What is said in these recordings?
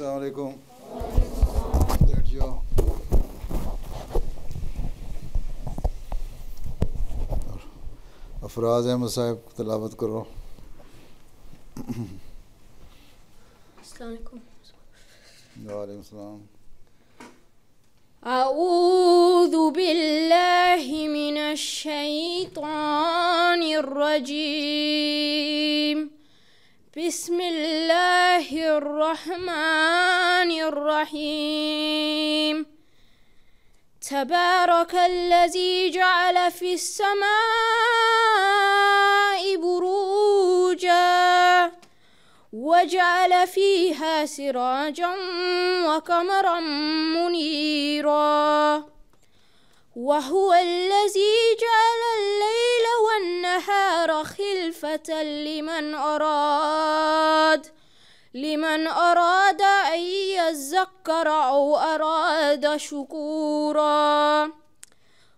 السلام عليكم افراز احمد صاحب تلاوت کرو السلام عليكم وعليكم السلام أعوذ بالله من الشيطان الرجيم بسم الله الرحمن الرحيم تبارك الذي جعل في السماء بروجا وجعل فيها سراجا وقمرا منيرا وهو الذي جعل الليل والنهار خلفة لمن أراد لمن أراد أن يذكر أو أراد شكورا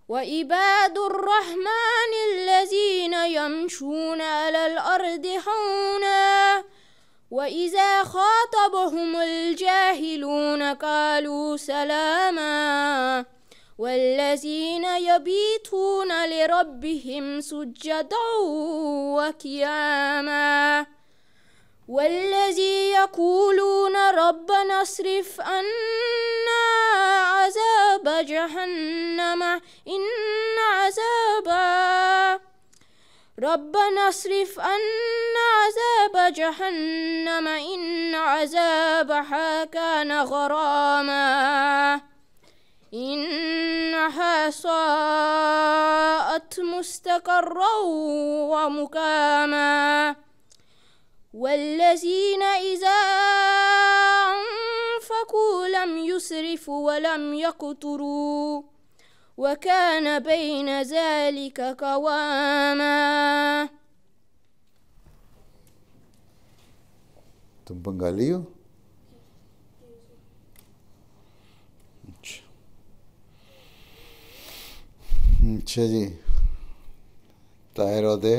وعباد الرحمن الذين يمشون على الأرض هونا وإذا خاطبهم الجاهلون قالوا سلاما والذين يبيتون لربهم سجدا وكياما والذي يقولون ربنا اصرف عنا عذاب جهنم إن عذابا ربنا اصرف عنا عذاب جهنم إن عذابها كان غراما ساءت مستقرا ومقاما والذين إذا أنفقوا لم يسرفوا ولم يقتروا وكان بين ذلك قواما تم بنغاليو ਅੱਛਾ ਜੀ طاهر ਦੇ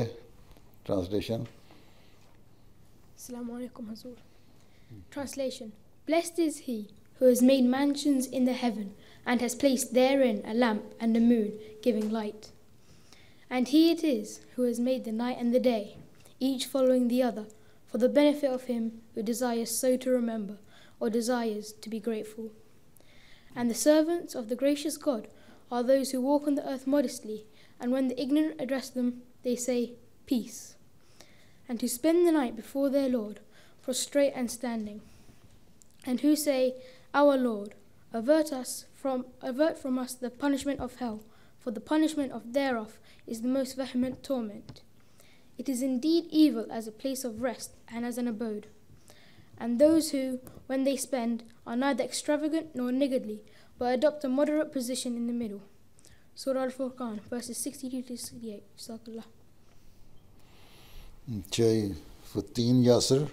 translation Assalamu alaikum Translation Blessed is he who has made mansions in the heaven and has placed therein a lamp and a moon giving light and he it is who has made the night and the day each following the other for the benefit of him who desires so to remember or desires to be grateful and the servants of the gracious God are those who walk on the earth modestly, and when the ignorant address them, they say, Peace, and who spend the night before their Lord, prostrate and standing, and who say, Our Lord, avert us from avert from us the punishment of hell, for the punishment of thereof is the most vehement torment. It is indeed evil as a place of rest and as an abode. And those who, when they spend, are neither extravagant nor niggardly, but adopt a moderate position in the middle. Surah Al-Furqan, verses 62 to 68. Jazakallah. Okay, 15 Yasser.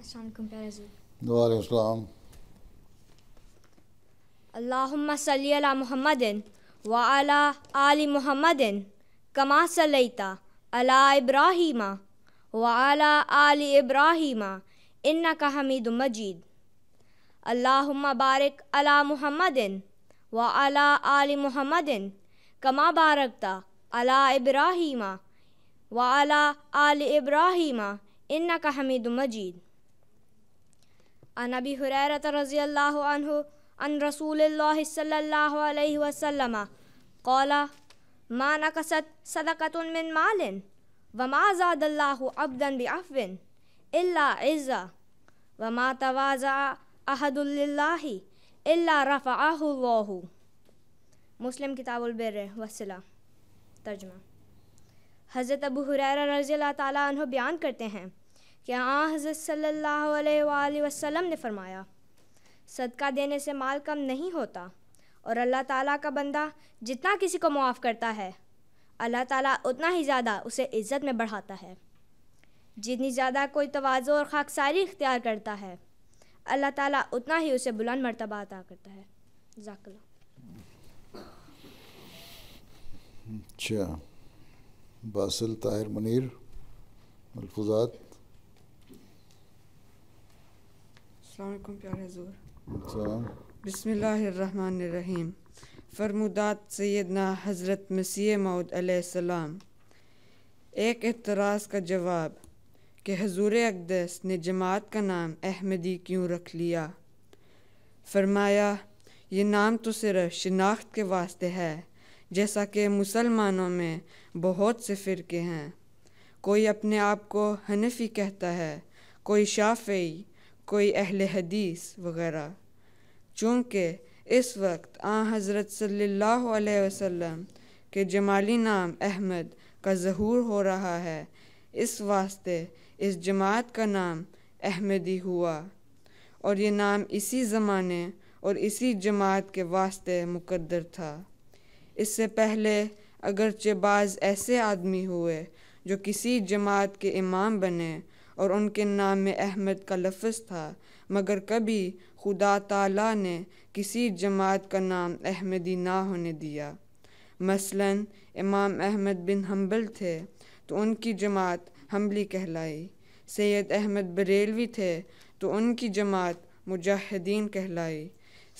Assalamu alaikum, Barazil. Wa alaikum salam. اللهم صل على محمد وعلى آل محمد كما صليت على إبراهيم وعلى آل إبراهيم إنك حميد majid. اللهم بارك على محمد وعلى آل محمد كما باركت على إبراهيم وعلى آل إبراهيم إنك حميد مجيد عن أبي هريرة رضي الله عنه عن رسول الله صلى الله عليه وسلم قال ما نقصت صدقة من مال وما زاد الله عبدا بعفو إلا عزة وما تواضع अहदुल्लाही इल्ला रफ़ाहु मुस्लिम किताबुलबर वसला तर्जमा हज़रत अबू हुर रज़ी तह बयान करते हैं कि हाँ हज़रत सल्लल्लाहु अलैहि ने फ़रमाया सदका देने से माल कम नहीं होता और अल्लाह ताली का बंदा जितना किसी को मुआफ़ करता है अल्लाह ताला उतना ही ज़्यादा उसे इज़्ज़त में बढ़ाता है जितनी ज़्यादा कोई तोज़ो और खाकसारी इख्तियार करता है अल्लाह ताला उतना ही उसे बुलंद मरतबा अता करता है जाकला अच्छा बासिल ताहिर मनीर मलफूजात अलैक्म बसमीम फरमुदात सैदना हज़रत मसीह मऊद सलाम एक एतराज़ का जवाब कि हजूर अकदस ने जमात का नाम अहमदी क्यों रख लिया फरमाया ये नाम तो सिर्फ शिनाख्त के वास्ते है जैसा कि मुसलमानों में बहुत से फ़िरके हैं कोई अपने आप को हनफी कहता है कोई शाफई कोई अहल हदीस वगैरह चूँकि इस वक्त आ हज़रत अलैहि वसल्लम के जमाली नाम अहमद का जहूर हो रहा है इस वास्ते इस जमात का नाम अहमदी हुआ और ये नाम इसी ज़माने और इसी जमात के वास्ते मुकद्दर था इससे पहले अगरचे बाज़ ऐसे आदमी हुए जो किसी जमात के इमाम बने और उनके नाम में अहमद का लफ्ज़ था मगर कभी खुदा ताला ने किसी जमात का नाम अहमदी ना होने दिया मसलन इमाम अहमद बिन हम्बल थे तो उनकी जमात हमली कहलाई सैयद अहमद बरेलवी थे तो उनकी जमात मुजाहिदीन कहलाई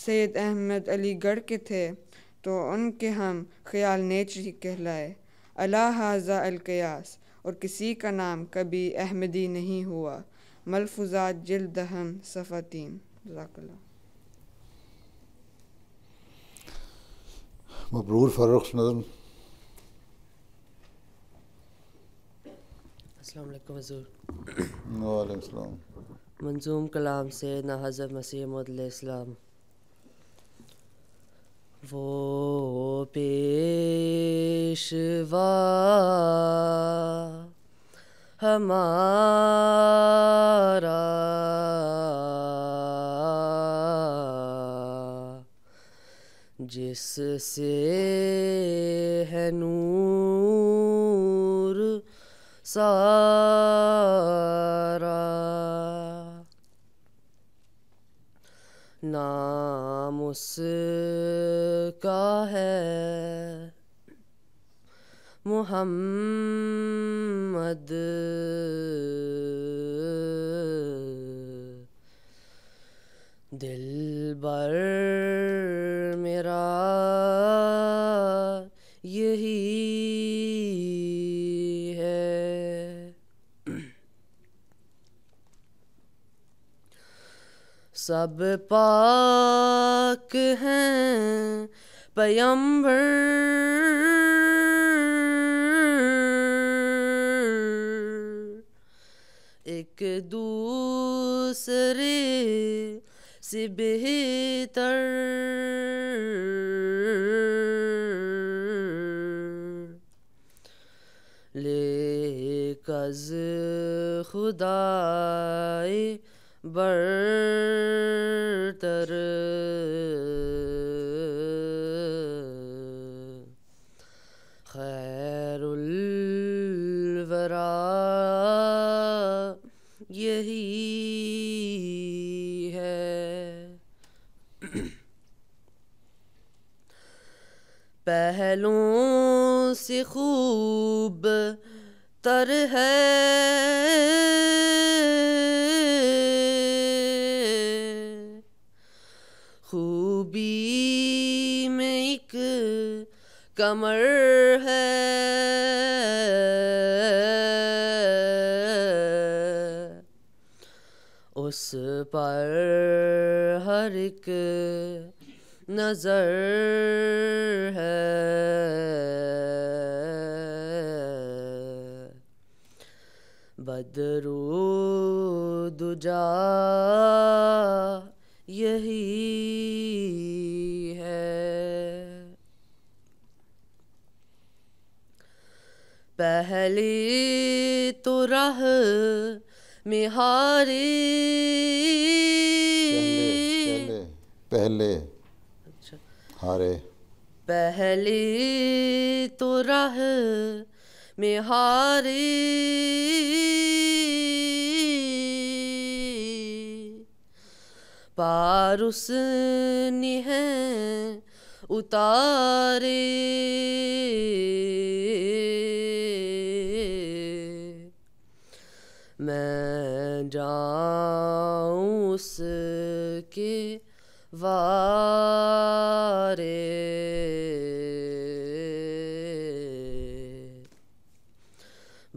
सैयद अहमद अलीगढ़ के थे तो उनके हम ख्याल नेचरी कहलाए अला हाजा अलकयास और किसी का नाम कभी अहमदी नहीं हुआ जल्द जल्दहम सफ़ातीन मबरूर फारूक नज़म अस्सलाम हजूर वालेकुम मंजूम कलाम से ना हज़र मसीह इस्लाम वो पेशवा हमारा जिससे है नू सारा नाम उसका है मोहम्मद दिल बर सब पाक हैं पयंबर एक दूसरे से बेहतर ले कज खुदाई برتر خیر यही है पहलों से खूब तर है पर हर एक नजर है बदरू दुजा यही है पहली तो राह मिहारी पहले अच्छा हारे पहली तो राह में हारे पारुस उसने उतारे मैं जाऊँ उसके वारे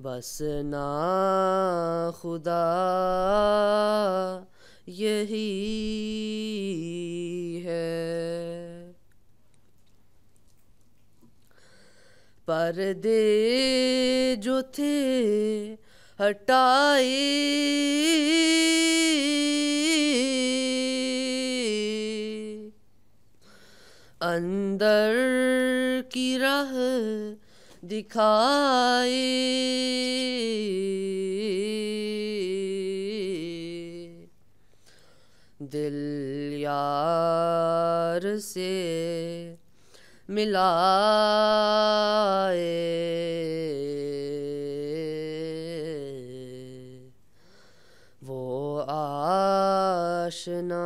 बस ना खुदा यही है पर दे जो थे हटाए अंदर की राह दिखाए दिल यार से मिलाए वो आशना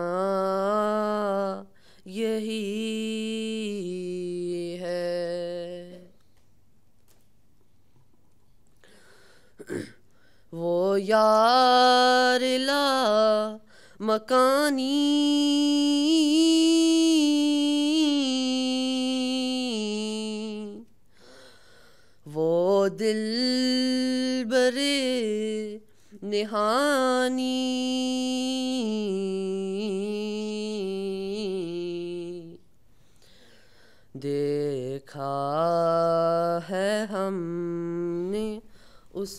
यार ला मकानी वो दिल बरे निहानी देखा है हम उस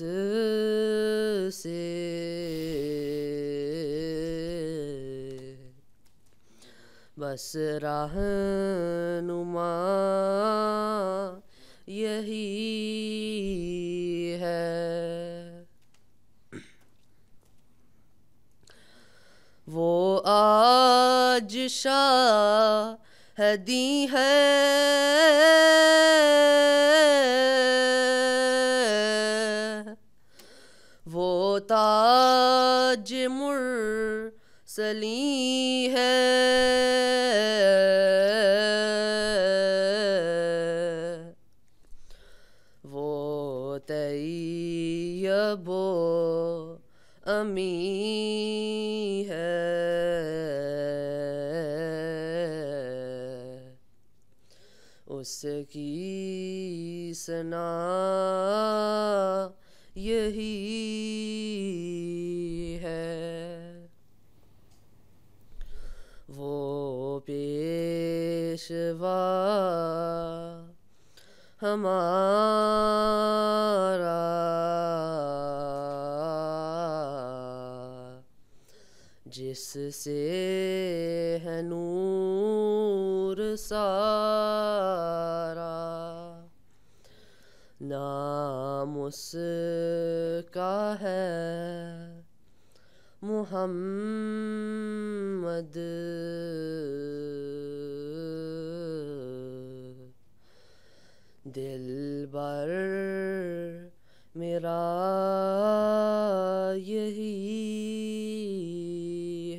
से बस राह नुमा यही है वो आज शाह दी है सली है वो तैयबो अमी है उसकी सना यही पेशवा हमारा जिससे है नूर सारा नाम उसका है मोहम्मद दिल बर मेरा यही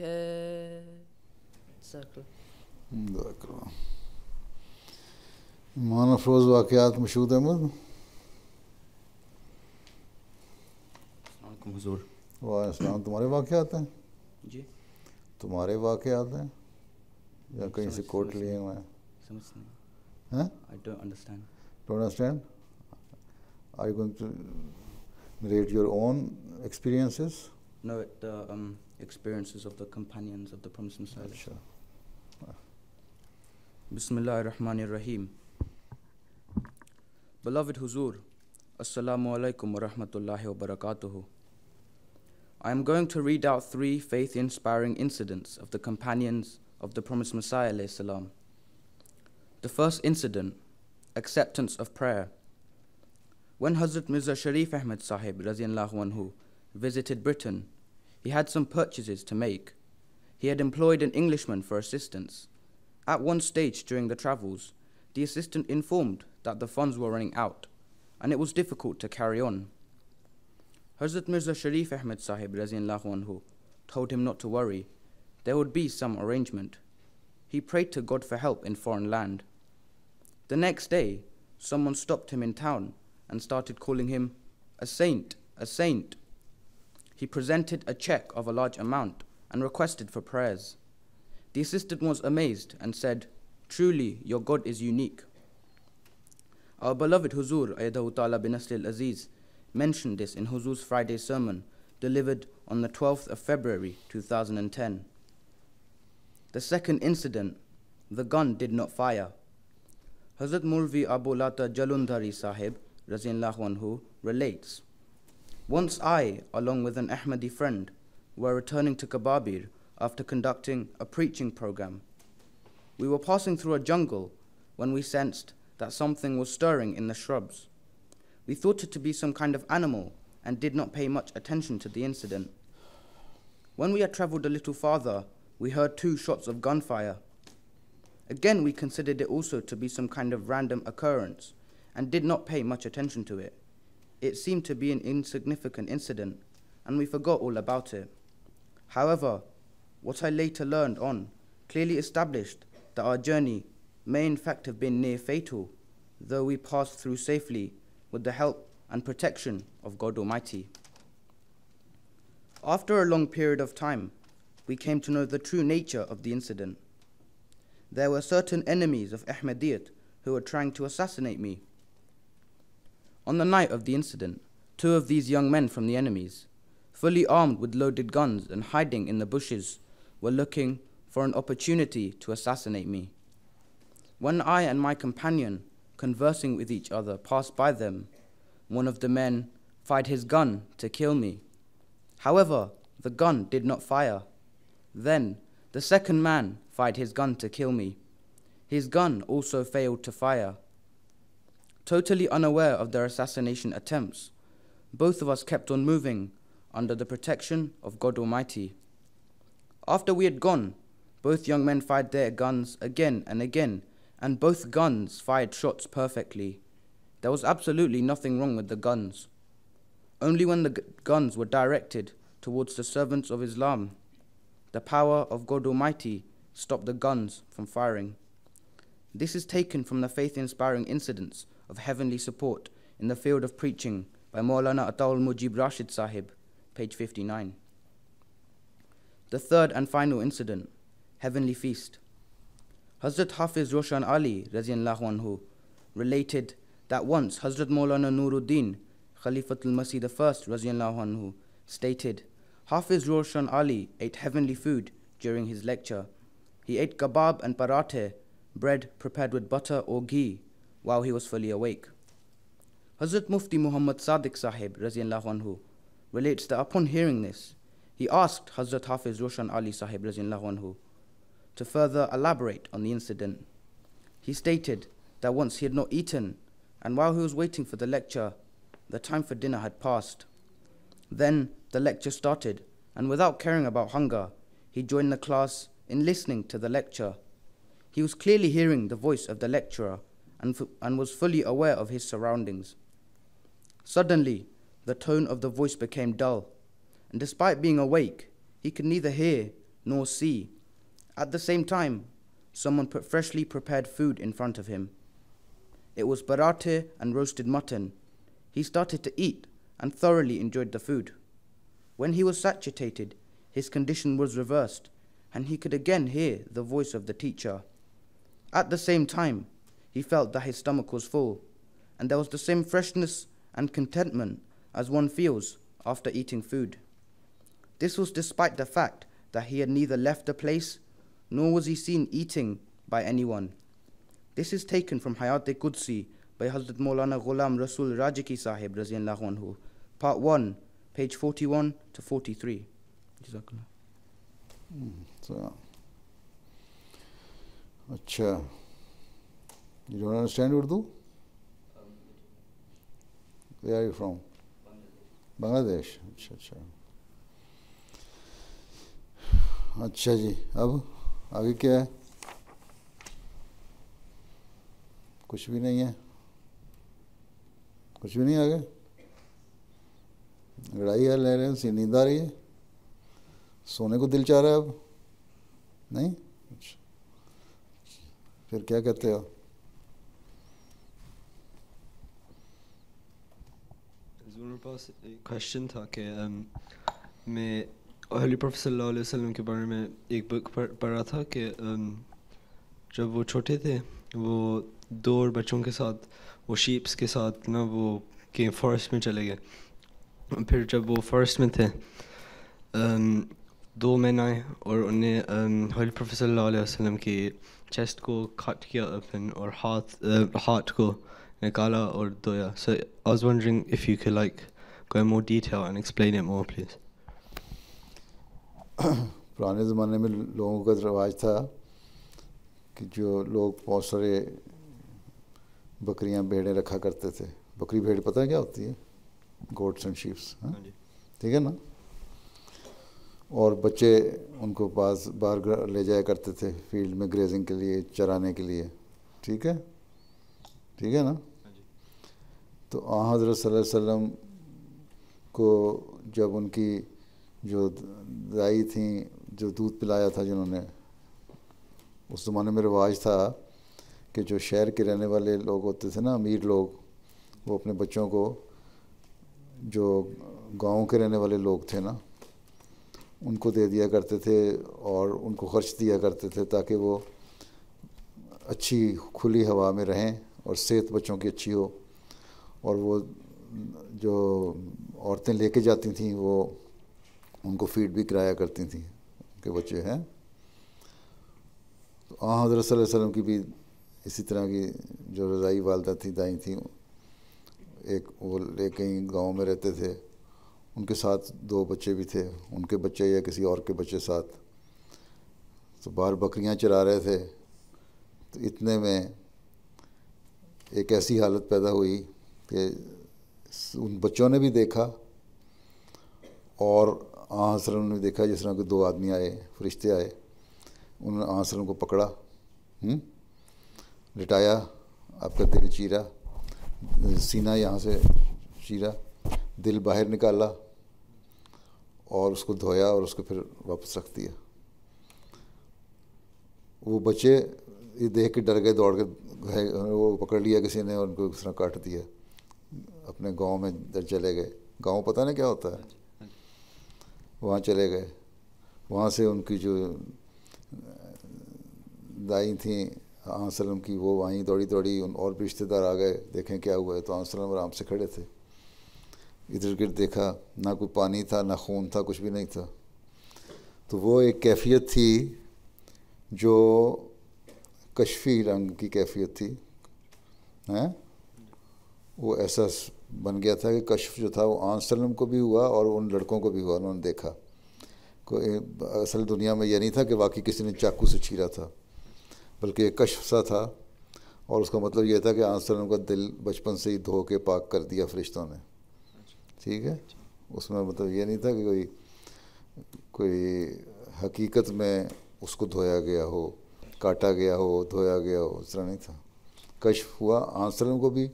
है मान अफरोज़ वाक़ात मशहूद अहमद हजूर तुम्हारे वाक़ात हैं जी तुम्हारे वाक़ात हैं या कहीं से कोट लिए हुए हैं समझ नहीं आई don't understand to understand? Are you going to narrate your own experiences? No, the uh, um, experiences of the companions of the Promised Messiah. Sure. Bismillah ar-Rahman ar-Rahim. Beloved Huzur, Assalamu alaikum wa rahmatullahi wa barakatuhu. I am going to read out three faith inspiring incidents of the companions of the Promised Messiah. The first incident acceptance of prayer. When Hazrat Mirza Sharif Ahmed Sahib anhu, visited Britain, he had some purchases to make. He had employed an Englishman for assistance. At one stage during the travels, the assistant informed that the funds were running out and it was difficult to carry on. Hazrat Mirza Sharif Ahmed Sahib anhu, told him not to worry, there would be some arrangement. He prayed to God for help in foreign land. The next day, someone stopped him in town and started calling him a saint, a saint. He presented a check of a large amount and requested for prayers. The assistant was amazed and said, Truly, your God is unique. Our beloved Huzur Ayadahu Ta'ala bin Asli Aziz mentioned this in Huzur's Friday sermon delivered on the 12th of February 2010. The second incident, the gun did not fire Hazrat Mulvi Abulata Jalundari Sahib anhu, relates Once I, along with an Ahmadi friend, were returning to Kababir after conducting a preaching program. We were passing through a jungle when we sensed that something was stirring in the shrubs. We thought it to be some kind of animal and did not pay much attention to the incident. When we had travelled a little farther, we heard two shots of gunfire. Again, we considered it also to be some kind of random occurrence and did not pay much attention to it. It seemed to be an insignificant incident, and we forgot all about it. However, what I later learned on clearly established that our journey may in fact have been near fatal, though we passed through safely with the help and protection of God Almighty. After a long period of time, we came to know the true nature of the incident there were certain enemies of Ahmadiyyat who were trying to assassinate me. On the night of the incident, two of these young men from the enemies, fully armed with loaded guns and hiding in the bushes, were looking for an opportunity to assassinate me. When I and my companion, conversing with each other, passed by them, one of the men fired his gun to kill me. However, the gun did not fire. Then the second man fired his gun to kill me. His gun also failed to fire. Totally unaware of their assassination attempts, both of us kept on moving under the protection of God Almighty. After we had gone, both young men fired their guns again and again, and both guns fired shots perfectly. There was absolutely nothing wrong with the guns. Only when the guns were directed towards the servants of Islam the power of God Almighty stopped the guns from firing. This is taken from the faith inspiring incidents of heavenly support in the field of preaching by Maulana Ataul Mujib Rashid Sahib, page 59. The third and final incident, Heavenly Feast. Hazrat Hafiz Roshan Ali anhu, related that once Hazrat Maulana Nuruddin, Khalifatul Masih I anhu, stated, Hafiz Roshan Ali ate heavenly food during his lecture. He ate kebab and parathe, bread prepared with butter or ghee, while he was fully awake. Hazrat Mufti Muhammad Sadiq Sahib anhu, relates that upon hearing this, he asked Hazrat Hafiz Roshan Ali Sahib anhu, to further elaborate on the incident. He stated that once he had not eaten, and while he was waiting for the lecture, the time for dinner had passed. Then the lecture started, and without caring about hunger, he joined the class in listening to the lecture. He was clearly hearing the voice of the lecturer and, and was fully aware of his surroundings. Suddenly, the tone of the voice became dull, and despite being awake, he could neither hear nor see. At the same time, someone put freshly prepared food in front of him. It was barate and roasted mutton. He started to eat and thoroughly enjoyed the food. When he was satiated, his condition was reversed, and he could again hear the voice of the teacher. At the same time, he felt that his stomach was full, and there was the same freshness and contentment as one feels after eating food. This was despite the fact that he had neither left the place nor was he seen eating by anyone. This is taken from Hayat Qudsi by Hazrat Maulana Ghulam Rasul Rajiki Sahib, part 1, page 41 to 43. So, अच्छा You don't understand Urdu? Where are you from? Bangladesh. अच्छा achha. अच्छा जी अब आगे क्या है कुछ भी नहीं है कुछ भी नहीं आगे लड़ाई है ले रहे हैं नींद आ रही है सोने को दिल चाह रहा है अब नहीं फिर क्या कहते हो पास एक क्वेश्चन था कि um, मैं अहली प्रॉफिट वसल्लम के बारे में एक बुक पढ़ा था कि um, जब वो छोटे थे वो दो और बच्चों के साथ वो शीप्स के साथ ना वो के फॉरेस्ट में चले गए फिर जब वो फ़र्स्ट में थे दो मैन आए और उन्हें हल प्रोफेसर वसल्लम की चेस्ट को कट किया अपन और हाथ हार्ट को निकाला और धोया so I was wondering if you can like go more detail and explain it more please पुराने ज़माने में लोगों का रवाज था कि जो लोग बहुत सारे बकरियाँ भेड़ें रखा करते थे बकरी भेड़ पता है क्या होती है गोड्स एंड शीप्स ठीक है ना और बच्चे उनको पास बाहर ले जाया करते थे फील्ड में ग्रेजिंग के लिए चराने के लिए ठीक है ठीक है ना हाँ तो आ हज़रत सल्लम को जब उनकी जो दाई थी जो दूध पिलाया था जिन्होंने उस ज़माने में रिवाज था कि जो शहर के रहने वाले लोग होते थे ना अमीर लोग वो अपने बच्चों को जो गांव के रहने वाले लोग थे ना उनको दे दिया करते थे और उनको खर्च दिया करते थे ताकि वो अच्छी खुली हवा में रहें और सेहत बच्चों की अच्छी हो और वो जो औरतें लेके जाती थीं वो उनको फीड भी कराया करती थीं के बच्चे हैं तो आ हजरत वसल्लम की भी इसी तरह की जो रज़ाई वालदा थी दाई थी एक वो ले कहीं गांव में रहते थे उनके साथ दो बच्चे भी थे उनके बच्चे या किसी और के बच्चे साथ तो बाहर बकरियां चरा रहे थे तो इतने में एक ऐसी हालत पैदा हुई कि उन बच्चों ने भी देखा और आसरम ने देखा जिस तरह के दो आदमी आए फरिश्ते आए उन्होंने आसरम को पकड़ा हम्म, लिटाया आपका दिल चीरा सीना यहाँ से चीरा दिल बाहर निकाला और उसको धोया और उसको फिर वापस रख दिया वो बच्चे ये देख के डर गए दौड़ के वो पकड़ लिया किसी ने उनको किसी तरह काट दिया अपने गांव में चले गए गांव पता नहीं क्या होता है वहाँ चले गए वहाँ से उनकी जो दाई थी आसलम की वो वहीं दौड़ी दौड़ी उन और भी रिश्तेदार आ गए देखें क्या हुआ है तो आसलम आराम से खड़े थे इधर गिर देखा ना कोई पानी था ना खून था कुछ भी नहीं था तो वो एक कैफियत थी जो कशफी रंग की कैफियत थी हैं वो ऐसा बन गया था कि कशफ जो था वो आंसलम को भी हुआ और उन लड़कों को भी हुआ उन्होंने देखा कोई असल दुनिया में यह नहीं था कि वाकई किसी ने चाकू से छीरा था बल्कि एक कश्फ सा था और उसका मतलब यह था कि आंसर का दिल बचपन से ही धो के पाक कर दिया फरिश्तों ने ठीक है उसमें मतलब ये नहीं था कि कोई कोई हकीकत में उसको धोया गया हो काटा गया हो धोया गया हो इस तरह नहीं था कश्फ हुआ आंसरों को भी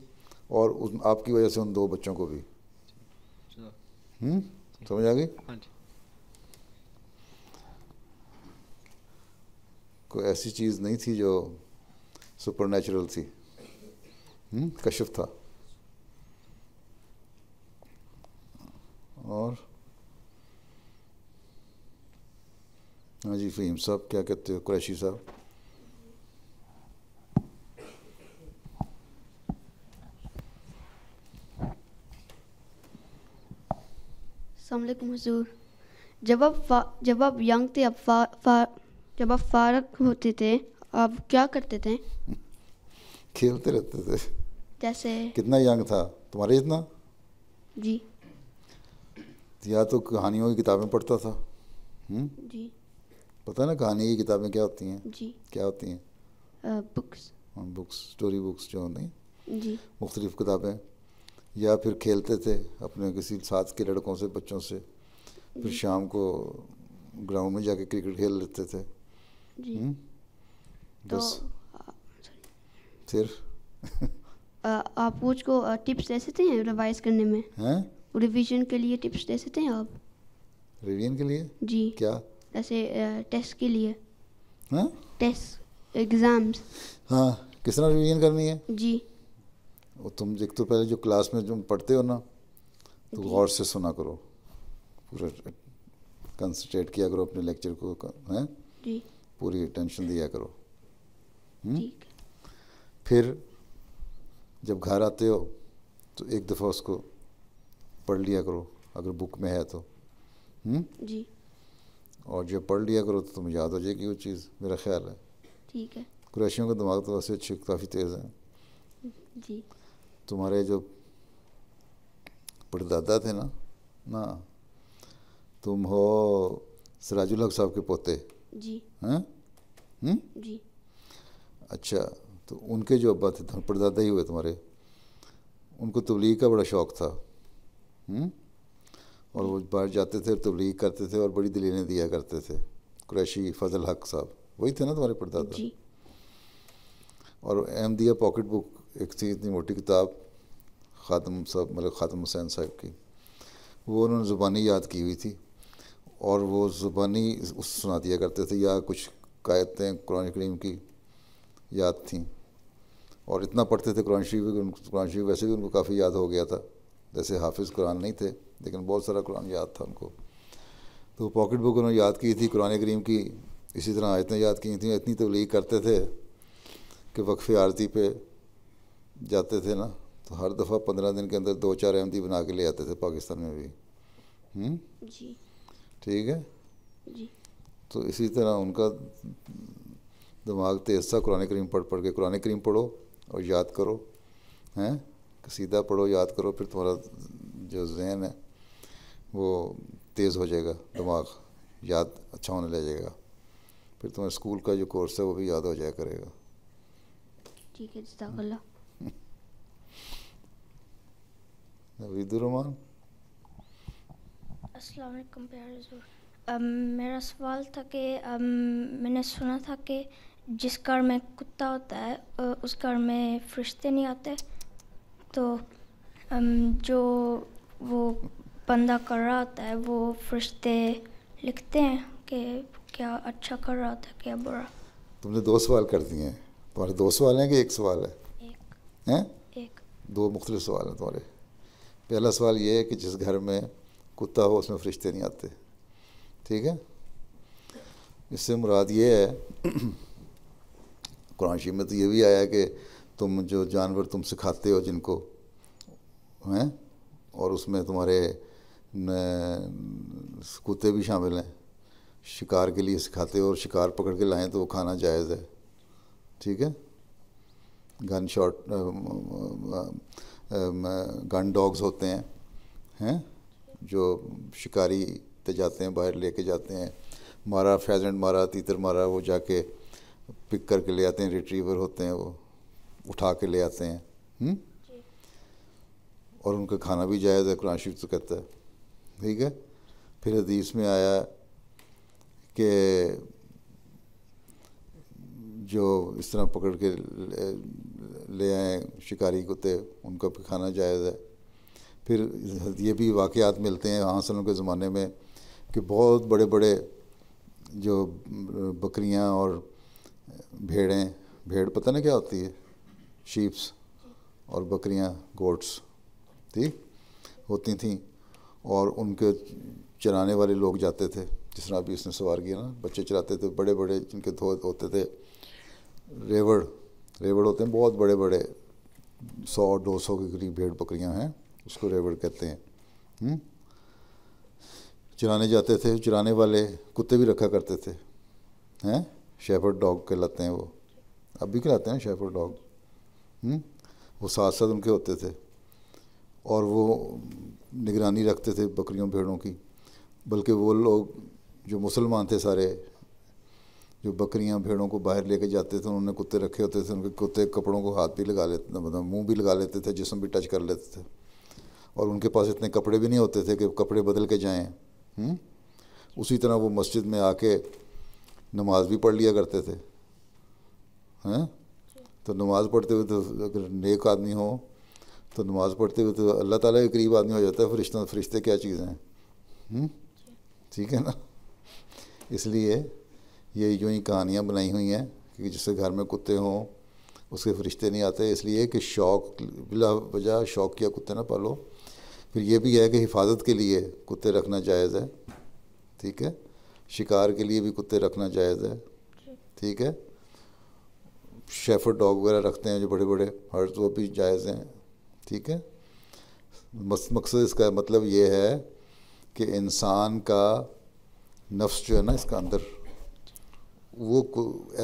और उन आपकी वजह से उन दो बच्चों को भी अच्छा। हम्म? समझ आ गई हाँ कोई ऐसी चीज़ नहीं थी जो सुपर नेचुरल थी हम्म, कशफ था और हाँ जी फहीम साहब क्या कहते हो कुरैशी साहब जब आप जब आप यंग थे आप फा, फा, जब आप फारग होते थे आप क्या करते थे खेलते रहते थे जैसे कितना यंग था तुम्हारे इतना जी तो या तो कहानियों की किताबें पढ़ता था हुँ? हम्म? जी पता है ना कहानी की किताबें क्या होती हैं जी क्या होती हैं बुक्स हाँ, बुक्स स्टोरी बुक्स जो होती जी मुख्तलिफ़ किताबें या फिर खेलते थे अपने किसी साथ के लड़कों से बच्चों से फिर शाम को ग्राउंड में जाके क्रिकेट खेल लेते थे जी हुँ? हम्म? तो, फिर आप कोच को टिप्स दे सकते हैं रिवाइज करने में हैं रिवीजन के लिए टिप्स दे सकते हैं आप रिवीजन के लिए जी क्या ऐसे टेस्ट के लिए हाँ टेस्ट एग्जाम्स हाँ किस तरह रिवीजन करनी है जी वो तुम एक तो पहले जो क्लास में जो पढ़ते हो ना तो गौर से सुना करो पूरा कंसंट्रेट किया करो अपने लेक्चर को हैं जी पूरी टेंशन दिया करो हम्म? फिर जब घर आते हो तो एक दफ़ा उसको पढ़ लिया करो अगर बुक में है तो हम्म? जी और जब पढ़ लिया करो तो तुम्हें याद हो जाएगी वो चीज़ मेरा ख्याल है ठीक है कुरैशियों का दिमाग तो वैसे अच्छे काफ़ी तेज़ है जी तुम्हारे जो परदादा थे ना ना तुम हो सराजुल हक साहब के पोते जी हाँ हम्म? जी अच्छा तो उनके जो अब्बा थे धनपड़दादा ही हुए तुम्हारे उनको तबलीग का बड़ा शौक़ था हुँ? हम्म? और वो बाहर जाते थे और तबलीग करते थे और बड़ी दलीलें दिया करते थे कुरैशी फजल हक साहब वही थे ना तुम्हारे जी। और अहमदिया पॉकेट बुक एक थी इतनी मोटी किताब खातम साहब मतलब खातम हुसैन साहब की वो उन्होंने ज़ुबानी याद की हुई थी और वो ज़ुबानी उस सुना दिया करते थे या कुछ कायतें कुरान करीम की याद थी और इतना पढ़ते थे कुरान शरीफ भी कुरान शरीफ वैसे भी उनको काफ़ी याद हो गया था जैसे हाफिज़ कुरान नहीं थे लेकिन बहुत सारा कुरान याद था उनको तो पॉकेट बुक उन्होंने याद की थी कुरान करीम की इसी तरह आयतें याद की थी इतनी तबलीग करते थे कि वक्फ़ आरती पे जाते थे ना तो हर दफ़ा पंद्रह दिन के अंदर दो चार अहमदी बना के ले आते थे पाकिस्तान में भी हुँ? हम्म? जी ठीक है जी तो इसी तरह उनका दिमाग तेज था कुरान करीम पढ़ पढ़ के कुरान करीम पढ़ो और याद करो हैं सीधा पढ़ो याद करो फिर तुम्हारा जो जहन है वो तेज़ हो जाएगा दिमाग याद अच्छा होने लगेगा फिर तुम्हारे स्कूल का जो कोर्स है वो भी याद हो जाया करेगा ठीक है जजाकल्ला नवीदुररहमान अस्सलाम प्यारे um, मेरा सवाल था कि um, मैंने सुना था कि जिस घर में कुत्ता होता है उस घर में फरिश्ते नहीं आते तो um, जो वो बंदा कर रहा होता है वो फरिश्ते लिखते हैं कि क्या अच्छा कर रहा था क्या बुरा तुमने दो सवाल कर दिए हैं तुम्हारे दो सवाल हैं कि एक सवाल है एक हैं एक दो मुख्तलिफ सवाल हैं तुम्हारे पहला सवाल ये है कि जिस घर में कुत्ता हो उसमें फरिश्ते तो नहीं आते ठीक है इससे मुराद ये है कुरान शरीफ में तो ये भी आया कि तुम जो जानवर तुम सिखाते हो जिनको हैं और उसमें तुम्हारे कुत्ते भी शामिल हैं शिकार के लिए सिखाते हो और शिकार पकड़ के लाएं तो वो खाना जायज़ है ठीक है गन शॉट गन डॉग्स होते हैं हैं जो शिकारी तो जाते हैं बाहर लेके जाते हैं मारा फैजेंट मारा तीतर मारा वो जाके पिक करके ले आते हैं रिट्रीवर होते हैं वो उठा के ले आते हैं हुँ? हम्म? और उनका खाना भी जायज़ है कुरान शरीफ तो कहता है ठीक है फिर हदीस में आया कि जो इस तरह पकड़ के ले आए शिकारी को तो उनका भी खाना जायज़ है फिर ये भी वाकयात मिलते हैं हासन के ज़माने में कि बहुत बड़े बड़े जो बकरियां और भेड़ें भेड़ पता नहीं क्या होती है शीप्स और बकरियां गोट्स ठीक होती थी और उनके चराने वाले लोग जाते थे जिस तरह अभी उसने सवार किया ना बच्चे चराते थे बड़े बड़े जिनके धो होते थे रेवड़ रेवड़ होते हैं बहुत बड़े बड़े सौ दो सौ के करीब भेड़ बकरियां हैं उसको रेवड़ कहते हैं हम्म? चराने जाते थे चुराने वाले कुत्ते भी रखा करते थे हैं शेफर्ड डॉग कहलाते हैं वो अब भी कहलाते हैं शेफर्ड हम्म? डॉग वो साथ साथ उनके होते थे और वो निगरानी रखते थे बकरियों भेड़ों की बल्कि वो लोग जो मुसलमान थे सारे जो बकरियां भेड़ों को बाहर लेके जाते थे उन्होंने कुत्ते रखे होते थे उनके कुत्ते कपड़ों को हाथ भी लगा लेते मतलब मुंह भी लगा लेते थे जिसम भी टच कर लेते थे और उनके पास इतने कपड़े भी नहीं होते थे कि कपड़े बदल के जाएँ हम्म? उसी तरह वो मस्जिद में आके नमाज भी पढ़ लिया करते थे हैं तो नमाज़ पढ़ते हुए तो अगर नेक आदमी हो तो नमाज़ पढ़ते हुए तो अल्लाह ताला के करीब आदमी हो जाता है फ़रिश्ता फरिश्ते क्या चीज़ें हैं हम्म? ठीक है ना इसलिए ये जो ही कहानियाँ बनाई हुई हैं कि जिससे घर में कुत्ते हों उसके फरिश्ते नहीं आते इसलिए कि शौक बिला वजह शौक किया कुत्ते ना पालो फिर यह भी है कि हिफाजत के लिए कुत्ते रखना जायज़ है ठीक है शिकार के लिए भी कुत्ते रखना जायज़ है ठीक है शेफर डॉग वगैरह रखते हैं जो बड़े बड़े हर्ट वो तो भी जायज़ हैं ठीक है मकसद इसका मतलब ये है कि इंसान का नफ्स जो है ना इसका अंदर वो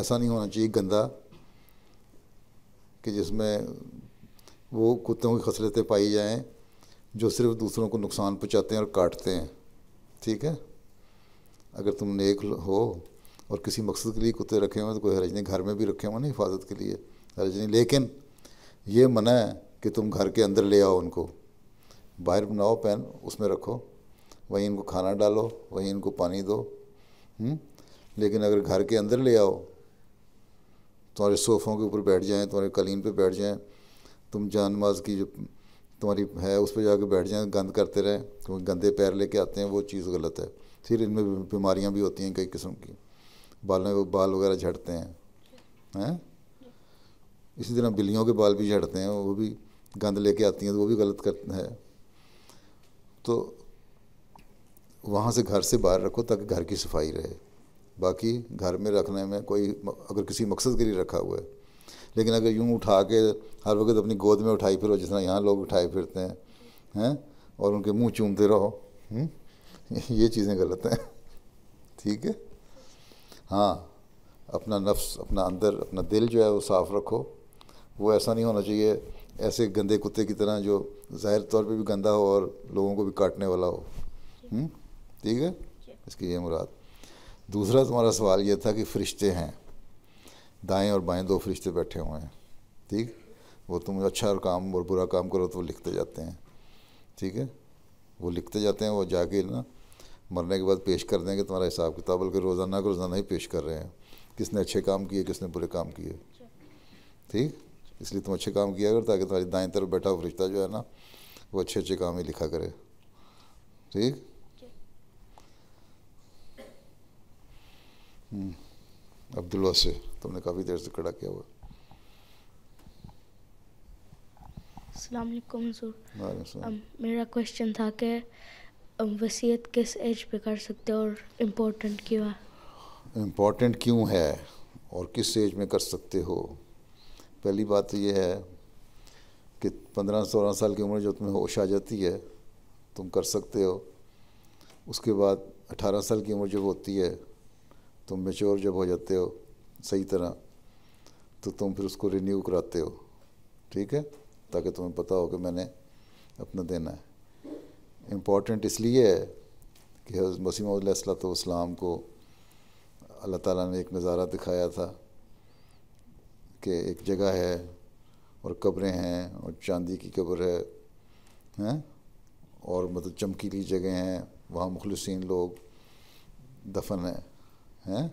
ऐसा नहीं होना चाहिए गंदा कि जिसमें वो कुत्तों की खसलतें पाई जाएँ जो सिर्फ दूसरों को नुकसान पहुंचाते हैं और काटते हैं ठीक है अगर तुम नेक हो और किसी मकसद के लिए कुत्ते रखे हुए तो कोई हरज नहीं घर में भी रखे हुए ना हिफाजत के लिए हरज नहीं लेकिन ये मना है कि तुम घर के अंदर ले आओ उनको बाहर बनाओ पैन उसमें रखो वहीं इनको खाना डालो वहीं इनको पानी दो हुँ? हम्म? लेकिन अगर घर के अंदर ले आओ तुम्हारे सोफ़ों के ऊपर बैठ जाएँ तुम्हारे कलीन पे बैठ जाएँ तुम जानमाज की जो तुम्हारी है उस पर जाकर बैठ जाएँ गंद करते रहें क्योंकि गंदे पैर लेके आते हैं वो चीज़ गलत है फिर इनमें बीमारियाँ भी होती हैं कई किस्म की बाल में बाल वगैरह झड़ते हैं हैं इसी तरह बिल्लियों के बाल भी झड़ते हैं वो भी गंद लेके आती हैं तो वो भी गलत करते हैं तो वहाँ से घर से बाहर रखो ताकि घर की सफाई रहे बाकी घर में रखने में कोई अगर किसी मकसद के लिए रखा हुआ है लेकिन अगर यूँ उठा के हर वक्त अपनी गोद में उठाई फिरो जिस तरह यहाँ लोग उठाए फिरते हैं हैं और उनके मुंह चूमते रहो हम्म? ये चीज़ें गलत हैं ठीक है हाँ अपना नफ्स अपना अंदर अपना दिल जो है वो साफ़ रखो वो ऐसा नहीं होना चाहिए ऐसे गंदे कुत्ते की तरह जो ज़ाहिर तौर पे भी गंदा हो और लोगों को भी काटने वाला हो हम्म? ठीक है इसकी ये मुराद दूसरा तुम्हारा सवाल ये था कि फ़रिश्ते हैं दाएं और बाएं दो फरिश्ते बैठे हुए हैं ठीक वो तुम तो अच्छा और काम और बुरा काम करो तो वो लिखते जाते हैं ठीक है वो लिखते जाते हैं वो जाके ना मरने के बाद पेश कर देंगे तुम्हारा हिसाब किताब बल्कि रोज़ाना का रोज़ाना ही पेश कर रहे हैं किसने अच्छे काम किए किसने बुरे काम किए ठीक इसलिए तुम अच्छे काम किया करो ताकि तुम्हारी दाएं तरफ बैठा हुआ फरिश्ता जो है ना वो अच्छे अच्छे काम ही लिखा करे ठीक हम्म, अब्दुल्ला से तुमने काफ़ी देर से खड़ा किया हुआ अलैक्म सर मेरा क्वेश्चन था कि वसीयत किस एज पे कर सकते हो और इम्पोर्टेंट क्यों है इम्पोर्टेंट क्यों है और किस एज में कर सकते हो पहली बात तो ये है कि पंद्रह सोलह साल की उम्र जो तुम्हें होश आ जाती है तुम कर सकते हो उसके बाद अठारह साल की उम्र जब होती है तुम मेच्योर जब हो जाते हो सही तरह तो तुम फिर उसको रिन्यू कराते हो ठीक है ताकि तुम्हें पता हो कि मैंने अपना देना है इम्पॉर्टेंट इसलिए है कि मसीम सलाम को अल्लाह ताला ने एक नज़ारा दिखाया था कि एक जगह है और कब्रें हैं और चांदी की कब्र है हैं और मतलब चमकीली जगह हैं वहाँ मुखलसिन लोग दफन हैं हैं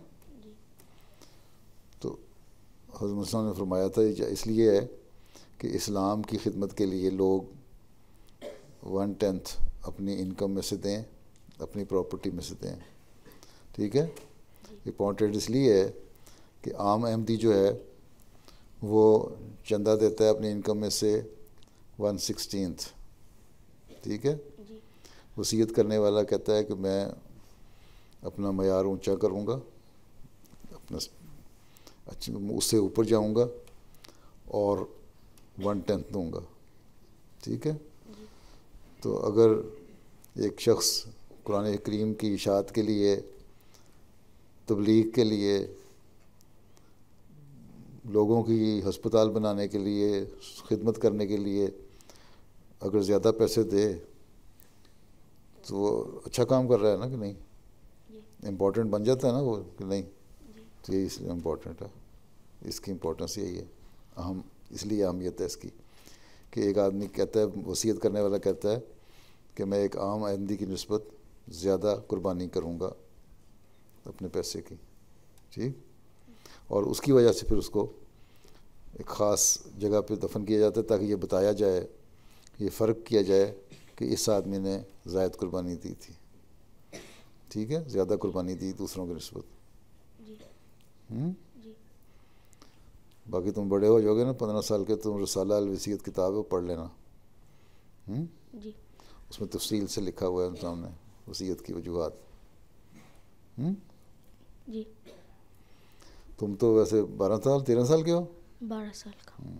हजरत ने फरमाया था इसलिए है कि इस्लाम की खिदमत के लिए लोग वन टेंथ अपनी इनकम में से दें अपनी प्रॉपर्टी में से दें ठीक है इम्पोर्टेंट इसलिए है कि आम अहमदी जो है वो चंदा देता है अपनी इनकम में से वन सिक्सटीन ठीक है वसीयत करने वाला कहता है कि मैं अपना मैार ऊंचा करूँगा अपना अच्छी उससे ऊपर जाऊंगा और वन टेंथ दूंगा ठीक है तो अगर एक शख्स कुरान करीम की इशात के लिए तबलीग के लिए लोगों की हस्पताल बनाने के लिए खिदमत करने के लिए अगर ज़्यादा पैसे दे तो वो अच्छा काम कर रहा है ना कि नहीं इम्पोर्टेंट बन जाता है ना वो कि नहीं तो ये इसलिए इम्पोर्टेंट है इसकी इम्पोर्टेंस यही है अहम इसलिए अहमियत है इसकी कि एक आदमी कहता है वसीयत करने वाला कहता है कि मैं एक आम आहदी की नस्बत ज़्यादा कुर्बानी करूँगा अपने पैसे की ठीक और उसकी वजह से फिर उसको एक ख़ास जगह पर दफन किया जाता है ताकि ये बताया जाए ये फ़र्क किया जाए कि इस आदमी ने जायद कुर्बानी दी थी ठीक है ज़्यादा कुर्बानी दी दूसरों की नस्बत हम्म? बाकी तुम बड़े हो जाओगे ना पंद्रह साल के तुम रसाला अलवसीत किताब है पढ़ लेना हम्म? जी उसमें तफसील से लिखा हुआ है उन सामने वसीयत की वजूहत हम्म? जी तुम तो वैसे बारह साल तेरह साल के हो बारह साल का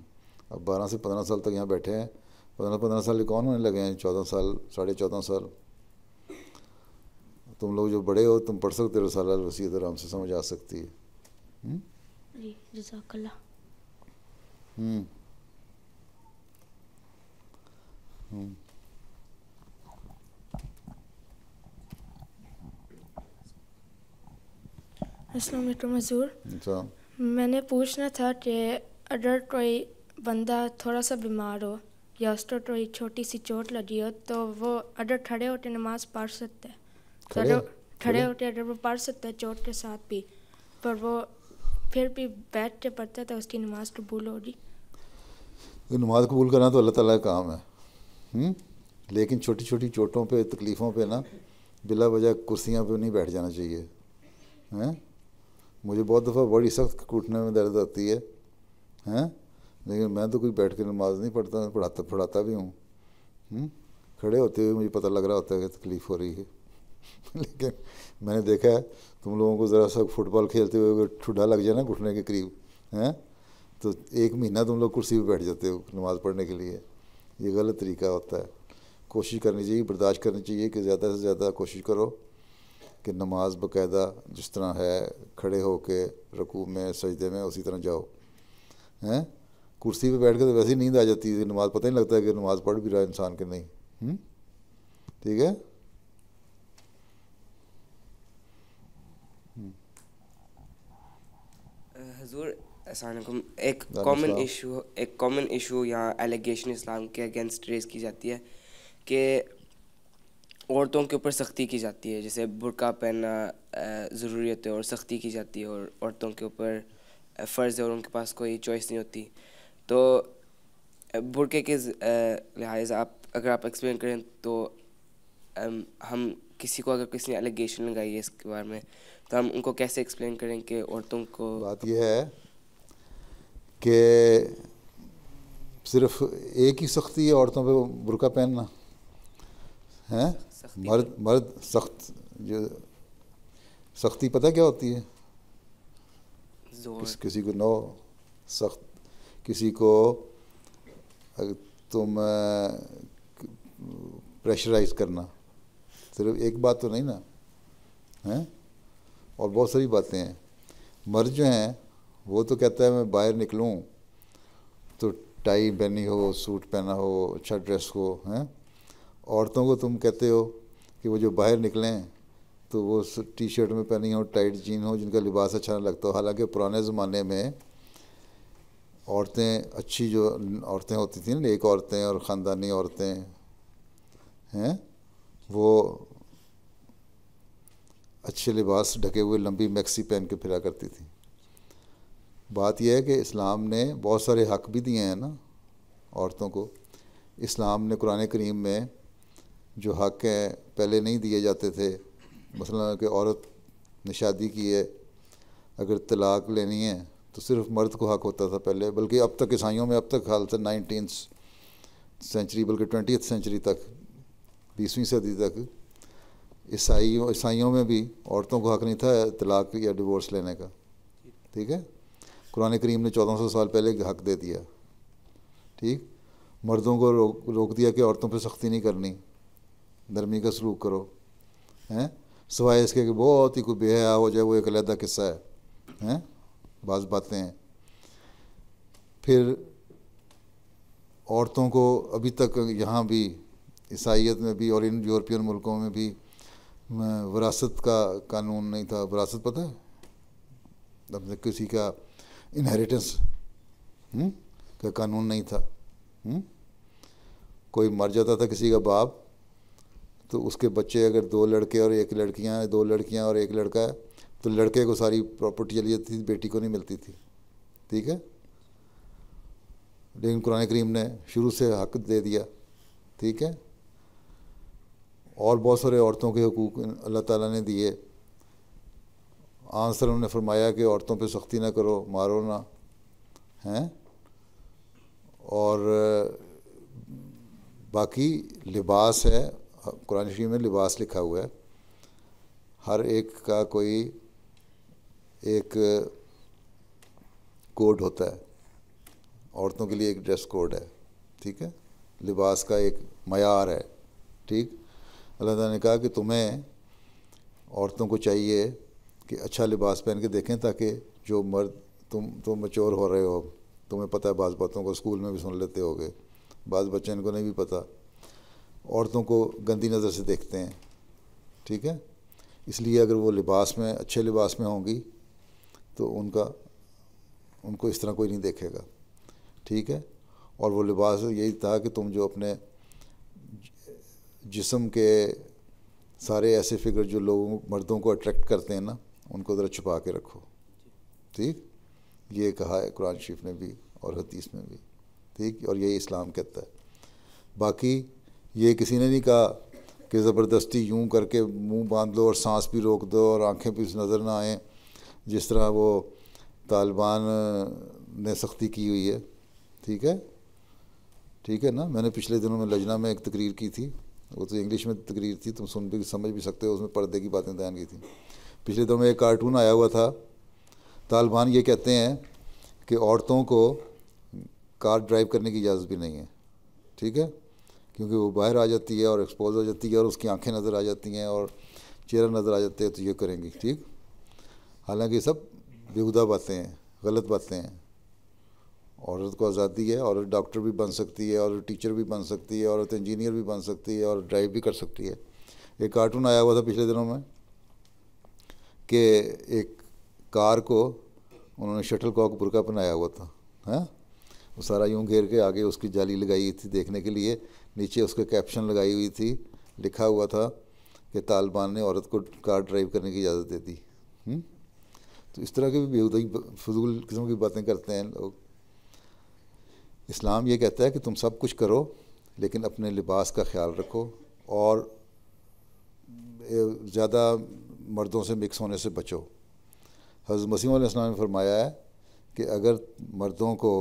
अब बारह से पंद्रह साल तक यहाँ बैठे हैं पंद्रह पंद्रह साल कौन होने लगे हैं चौदह साल साढ़े चौदह साल तुम लोग जो बड़े हो तुम पढ़ सकते हो रसाला वसीयत आराम से समझ आ सकती है Hmm? Hmm. Hmm. मजूर अच्छा। मैंने पूछना था कि अगर कोई बंदा थोड़ा सा बीमार हो या उसको कोई छोटी सी चोट लगी हो तो वो अगर खड़े होकर नमाज पढ़ सकते हैं खड़े होकर अगर वो पढ़ सकते हैं चोट के साथ भी पर वो फिर भी बैठ के पढ़ता था उसकी नमाज कबूल होगी तो नमाज कबूल करना तो अल्लाह ताला का काम है हुँ? हम्म? लेकिन छोटी छोटी चोटों पे तकलीफ़ों पे ना बिला वजह कुर्सियाँ पे नहीं बैठ जाना चाहिए हैं मुझे बहुत दफ़ा बड़ी सख्त कूटने में दर्द आती है हैं लेकिन मैं तो कोई बैठ के नमाज नहीं पढ़ता पढ़ाता पढ़ाता भी हूँ हम्म? खड़े होते हुए मुझे पता लग रहा होता है कि तकलीफ़ हो रही है लेकिन मैंने देखा है तुम लोगों को ज़रा सा फुटबॉल खेलते हुए ठुडा लग जाए ना घुटने के करीब हैं तो एक महीना तुम लोग कुर्सी पर बैठ जाते हो नमाज़ पढ़ने के लिए ये गलत तरीका होता है कोशिश करनी चाहिए बर्दाश्त करनी चाहिए कि ज़्यादा से ज़्यादा कोशिश करो कि नमाज बकायदा जिस तरह है खड़े हो के रकू में सजदे में उसी तरह जाओ हैं कुर्सी पे बैठ के तो वैसे ही नींद आ जाती है नमाज़ पता ही नहीं लगता है कि नमाज़ पढ़ भी रहा है इंसान के नहीं हम्म? ठीक है हजूर असलम एक कॉमन इशू एक कॉमन इशू यहाँ एलिगेशन इस्लाम के अगेंस्ट रेस की जाती है कि औरतों के ऊपर सख्ती की जाती है जैसे बुरका पहनना होता है और सख्ती की जाती है और औरतों के ऊपर फ़र्ज़ है और उनके पास कोई चॉइस नहीं होती तो बुरके के लिहाज आप अगर आप एक्सप्लेन करें तो हम किसी को अगर किसी ने एलिगेशन लगाई है इसके बारे में तो हम उनको कैसे एक्सप्लेन करें कि औरतों को बात यह है कि सिर्फ एक ही सख्ती है औरतों पे बुरका पहनना है मर्द मर्द सख्त जो सख्ती पता क्या होती है किस, किसी को नो सख्त किसी को तुम प्रेशराइज करना सिर्फ एक बात तो नहीं ना हैं और बहुत सारी बातें हैं मर्द जो हैं वो तो कहता है मैं बाहर निकलूँ तो टाई पहनी हो सूट पहना हो अच्छा ड्रेस हो हैं औरतों को तुम कहते हो कि वो जो बाहर निकलें तो वो टी शर्ट में पहनी हो टाइट जीन हो जिनका लिबास अच्छा लगता हो हालांकि पुराने ज़माने में औरतें अच्छी जो औरतें होती थी ना एक औरतें और ख़ानदानी औरतें हैं वो अच्छे लिबास ढके हुए लंबी मैक्सी पहन के फिरा करती थी बात यह है कि इस्लाम ने बहुत सारे हक भी दिए हैं ना औरतों को इस्लाम ने कुरान करीम में जो हक हैं पहले नहीं दिए जाते थे मसला कि औरत ने शादी की है अगर तलाक लेनी है तो सिर्फ मर्द को हक होता था पहले बल्कि अब तक ईसाइयों में अब तक हाल था नाइनटीन सेंचुरी बल्कि ट्वेंटी सेंचुरी तक बीसवीं सदी तक ईसाइयों ईसाइयों में भी औरतों को हक नहीं था तलाक या डिवोर्स लेने का ठीक है कुरान करीम ने 1400 साल पहले हक दे दिया ठीक मर्दों को रोक रोक दिया कि औरतों पर सख्ती नहीं करनी नरमी का सलूक करो हैं सवाए इसके कि बहुत ही कोई बेहया हो जाए वो एक अलहदा किस्सा है हैं बाज बातें हैं फिर औरतों को अभी तक यहाँ भी ईसाइत में भी और इन यूरोपियन मुल्कों में भी विरासत का कानून नहीं था विरासत पता है अपने किसी का इनहेरिटेंस हम्म, का कानून नहीं था हुँ? हम्म, कोई मर जाता था किसी का बाप तो उसके बच्चे अगर दो लड़के और एक लड़कियां दो लड़कियां और एक लड़का है तो लड़के को सारी प्रॉपर्टी चली जाती थी बेटी को नहीं मिलती थी ठीक है लेकिन कुरान करीम ने शुरू से हक दे दिया ठीक है और बहुत सारे औरतों के हकूक़ अल्लाह ताला ने दिए आंसर उन्होंने फरमाया कि औरतों पे सख्ती ना करो मारो ना हैं और बाकी लिबास है कुरान शरीफ में लिबास लिखा हुआ है हर एक का कोई एक कोड होता है औरतों के लिए एक ड्रेस कोड है ठीक है लिबास का एक मैार है ठीक अल्लाह ताला ने कहा कि तुम्हें औरतों को चाहिए कि अच्छा लिबास पहन के देखें ताकि जो मर्द तुम तुम मचोर हो रहे हो तुम्हें पता है बाज़ बातों को स्कूल में भी सुन लेते गए बाज़ बच्चे इनको नहीं भी पता औरतों को गंदी नज़र से देखते हैं ठीक है इसलिए अगर वो लिबास में अच्छे लिबास में होंगी तो उनका उनको इस तरह कोई नहीं देखेगा ठीक है और वो लिबास यही था कि तुम जो अपने जिसम के सारे ऐसे फिगर जो लोगों मर्दों को अट्रैक्ट करते हैं ना उनको ज़रा छुपा के रखो ठीक ये कहा है कुरान शरीफ ने भी और हदीस में भी ठीक और यही इस्लाम कहता है बाकी ये किसी ने नहीं कहा कि ज़बरदस्ती यूं करके मुंह बांध लो और सांस भी रोक दो और आंखें भी नज़र ना आएँ जिस तरह वो तालिबान ने सख्ती की हुई है ठीक है ठीक है ना मैंने पिछले दिनों में लजना में एक तकरीर की थी वो तो इंग्लिश में तकरीर थी तुम सुन भी समझ भी सकते हो उसमें पर्दे की बातें बयान की थी पिछले दिनों में एक कार्टून आया हुआ था तालिबान ये कहते हैं कि औरतों को कार ड्राइव करने की इजाज़त भी नहीं है ठीक है क्योंकि वो बाहर आ जाती है और एक्सपोज हो जाती है और उसकी आंखें नज़र आ जाती हैं और चेहरा नज़र आ जाते हैं तो ये करेंगी ठीक हालांकि सब बेहुदा बातें हैं गलत बातें हैं औरत को आज़ादी है औरत डॉक्टर भी बन सकती है औरत टीचर भी बन सकती है औरत इंजीनियर भी बन सकती है और ड्राइव भी कर सकती है एक कार्टून आया हुआ था पिछले दिनों में कि एक कार को उन्होंने शटल कॉक बुरका बनाया हुआ था हैं वो सारा यूँ घेर के आगे उसकी जाली लगाई हुई थी देखने के लिए नीचे उसके कैप्शन लगाई हुई थी लिखा हुआ था कि तालिबान ने औरत को कार ड्राइव करने की इजाज़त दे दी हुँ? हम्म? तो इस तरह के भी बेहूदा फजूल किस्म की बातें करते हैं लोग इस्लाम ये कहता है कि तुम सब कुछ करो लेकिन अपने लिबास का ख्याल रखो और ज़्यादा मर्दों से मिक्स होने से बचो हज़रत मसीम ने फरमाया है कि अगर मर्दों को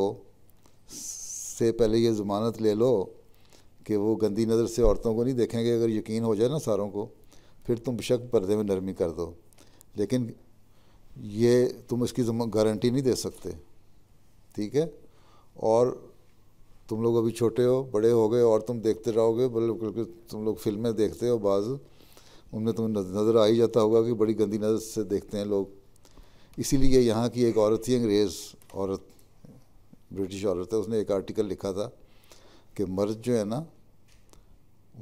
से पहले ये ज़मानत ले लो कि वो गंदी नज़र से औरतों को नहीं देखेंगे अगर यकीन हो जाए ना सारों को फिर तुम शक पर्दे में नरमी कर दो लेकिन ये तुम इसकी गारंटी नहीं दे सकते ठीक है और तुम लोग अभी छोटे हो बड़े हो गए और तुम देखते रहोगे बल्कि तुम लोग फिल्में देखते हो बाज़ उनमें तुम्हें नज़र आ ही जाता होगा कि बड़ी गंदी नज़र से देखते हैं लोग इसीलिए यहाँ की एक औरत ही अंग्रेज़ औरत ब्रिटिश औरत है उसने एक आर्टिकल लिखा था कि मर्द जो है ना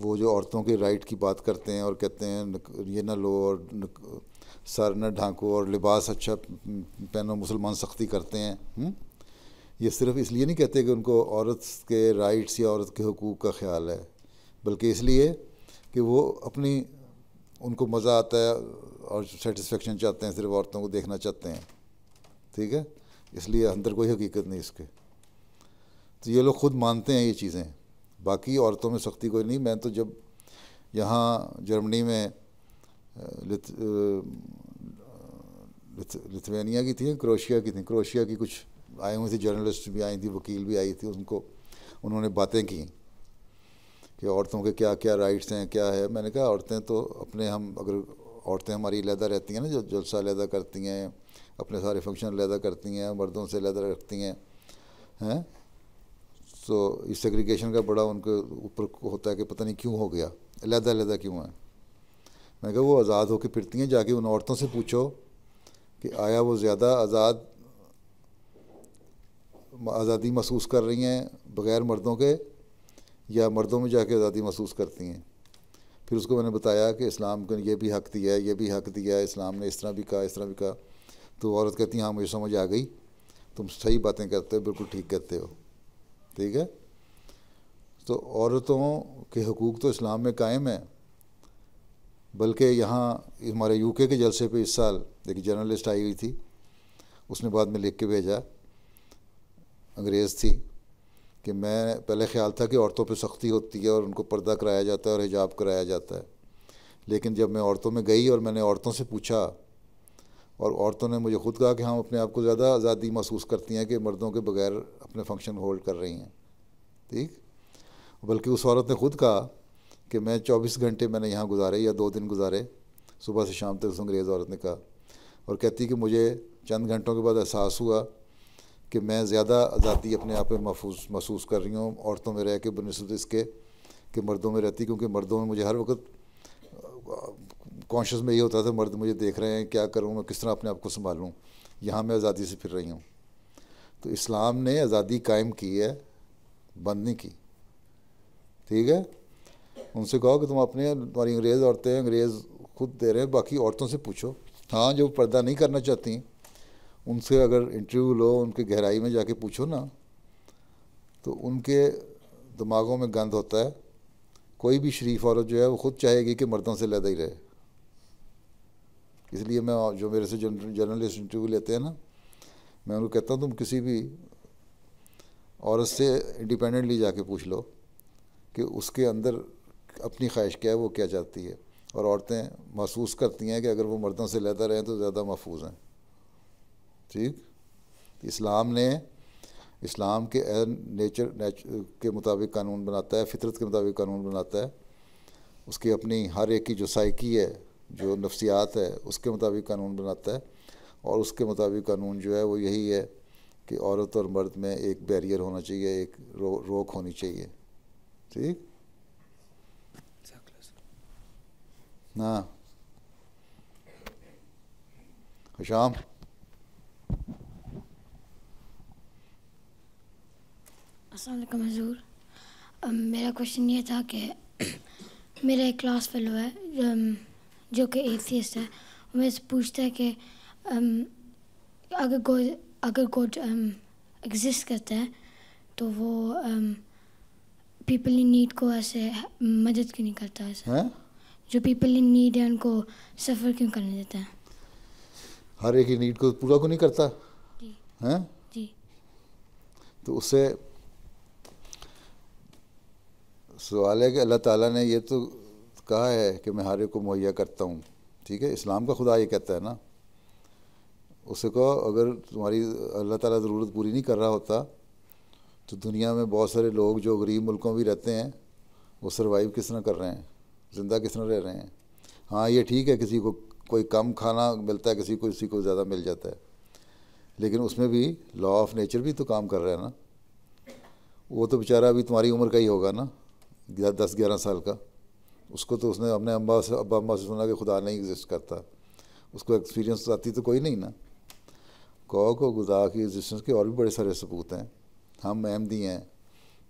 वो जो औरतों के राइट की बात करते हैं और कहते हैं ये ना लो और सर न ढांको और लिबास अच्छा पहनो मुसलमान सख्ती करते हैं हुँ? हम्म? ये सिर्फ इसलिए नहीं कहते कि उनको औरत के राइट्स या औरत के हकूक़ का ख्याल है बल्कि इसलिए कि वो अपनी उनको मज़ा आता है और सेटिस्फेक्शन चाहते हैं सिर्फ औरतों को देखना चाहते हैं ठीक है इसलिए अंदर कोई हकीकत नहीं इसके तो ये लोग ख़ुद मानते हैं ये चीज़ें बाकी औरतों में सख्ती कोई नहीं मैं तो जब यहाँ जर्मनी में लिथ, लिथ, लिथवेनिया की थी क्रोशिया की थी क्रोशिया की कुछ आई हुई थी जर्नलिस्ट भी आई थी वकील भी आई थी उनको उन्होंने बातें की कि औरतों के क्या क्या राइट्स हैं क्या है मैंने कहा औरतें तो अपने हम अगर औरतें हमारी लहदा रहती हैं ना जो जलसा लहदा करती हैं अपने सारे फंक्शन लहदा करती हैं मर्दों से लहदा रखती हैं हैं तो इस सेग्रीगेशन का बड़ा उनके ऊपर होता है कि पता नहीं क्यों हो गया लहदा लहदा क्यों है मैंने कहा वो आज़ाद होकर फिरती हैं जाके उन औरतों से पूछो कि आया वो ज़्यादा आज़ाद आज़ादी महसूस कर रही हैं बग़ैर मर्दों के या मर्दों में जाके आज़ादी महसूस करती हैं फिर उसको मैंने बताया कि इस्लाम को ये भी हक़ दिया है ये भी हक़ दिया है इस्लाम ने इस तरह भी कहा इस तरह भी कहा तो औरत कहती हैं हाँ मुझे समझ आ गई तुम सही बातें करते हो बिल्कुल ठीक करते हो ठीक है तो औरतों के हकूक़ तो इस्लाम में कायम है बल्कि यहाँ हमारे यूके के जलसे पे इस साल एक जर्नलिस्ट आई हुई थी उसने बाद में लिख के भेजा अंग्रेज़ थी कि मैं पहले ख्याल था कि औरतों पर सख्ती होती है और उनको पर्दा कराया जाता है और हिजाब कराया जाता है लेकिन जब मैं औरतों में गई और मैंने औरतों से पूछा और औरतों ने मुझे खुद कहा कि हम अपने आप को ज़्यादा आज़ादी महसूस करती हैं कि मर्दों के बगैर अपने फंक्शन होल्ड कर रही हैं ठीक बल्कि उस औरत ने ख़ुद कहा कि मैं चौबीस घंटे मैंने यहाँ गुजारे या दो दिन गुजारे सुबह से शाम तक उस अंग्रेज़ औरत ने कहा और कहती कि मुझे चंद घंटों के बाद एहसास हुआ कि मैं ज़्यादा आज़ादी अपने आप में महफूज महसूस कर रही हूँ औरतों में रह के बनस्बत इसके कि मर्दों में रहती क्योंकि मर्दों में मुझे हर वक्त कॉन्शस में ये होता था मर्द मुझे देख रहे हैं क्या करूँ मैं किस तरह अपने आप को संभालूँ यहाँ मैं आज़ादी से फिर रही हूँ तो इस्लाम ने आज़ादी कायम की है बंद नहीं की ठीक है उनसे कहो कि तुम अपने तुम्हारी अंग्रेज़ औरतें अंग्रेज़ खुद दे रहे हैं बाकी औरतों से पूछो हाँ जो पर्दा नहीं करना चाहती उनसे अगर इंटरव्यू लो उनके गहराई में जाके पूछो ना तो उनके दिमागों में गंद होता है कोई भी शरीफ औरत जो है वो ख़ुद चाहेगी कि मर्दों से लदा ही रहे इसलिए मैं जो मेरे से जर्नलिस्ट इंटरव्यू लेते हैं ना मैं उनको कहता हूँ तुम किसी भी औरत से इंडिपेंडेंटली जाके पूछ लो कि उसके अंदर अपनी ख्वाहिश क्या है वो क्या चाहती है और औरतें महसूस करती हैं कि अगर वो मर्दों से लेता रहें तो ज़्यादा महफूज हैं ठीक इस्लाम ने इस्लाम के नेचर, के मुताबिक कानून बनाता है फितरत के मुताबिक कानून बनाता है उसकी अपनी हर एक की जो साइकी है जो नफ्सियात है उसके मुताबिक कानून बनाता है और उसके मुताबिक कानून जो है वो यही है कि औरत और मर्द में एक बैरियर होना चाहिए एक रो, रोक होनी चाहिए ठीक हाँ शाम अस्सलाम हजूर um, मेरा क्वेश्चन ये था कि मेरा एक क्लास फेलो है जो, um, जो कि एथियस्ट है मेरे से पूछता है कि um, अगर गॉड अगर गोड एग्जिस्ट करता है तो वो पीपल इन नीड को ऐसे मदद क्यों नहीं करता ऐसे है? जो पीपल इन नीड है उनको सफ़र क्यों करने देता है हर एक नीड को पूरा क्यों नहीं करता जी है? जी तो उससे सवाल है कि अल्लाह ताला ने ये तो कहा है कि मैं हारे को मुहैया करता हूँ ठीक है इस्लाम का खुदा ये कहता है ना उसे कहो अगर तुम्हारी अल्लाह ताला ज़रूरत पूरी नहीं कर रहा होता तो दुनिया में बहुत सारे लोग जो गरीब मुल्कों में भी रहते हैं वो सर्वाइव किस तरह कर रहे हैं ज़िंदा किस तरह रह रहे हैं हाँ ये ठीक है किसी को कोई कम खाना मिलता है किसी को किसी को ज़्यादा मिल जाता है लेकिन उसमें भी लॉ ऑफ नेचर भी तो काम कर रहा है ना वो तो बेचारा अभी तुम्हारी उम्र का ही होगा ना दस ग्यारह साल का उसको तो उसने अपने अम्बा से अब अम्बा से सुना कि खुदा नहीं एग्जिस्ट करता उसको एक्सपीरियंस तो आती तो कोई नहीं ना गौ को खुदा की एग्जिस्टेंस के और भी बड़े सारे सबूत हैं हम अहमदी हैं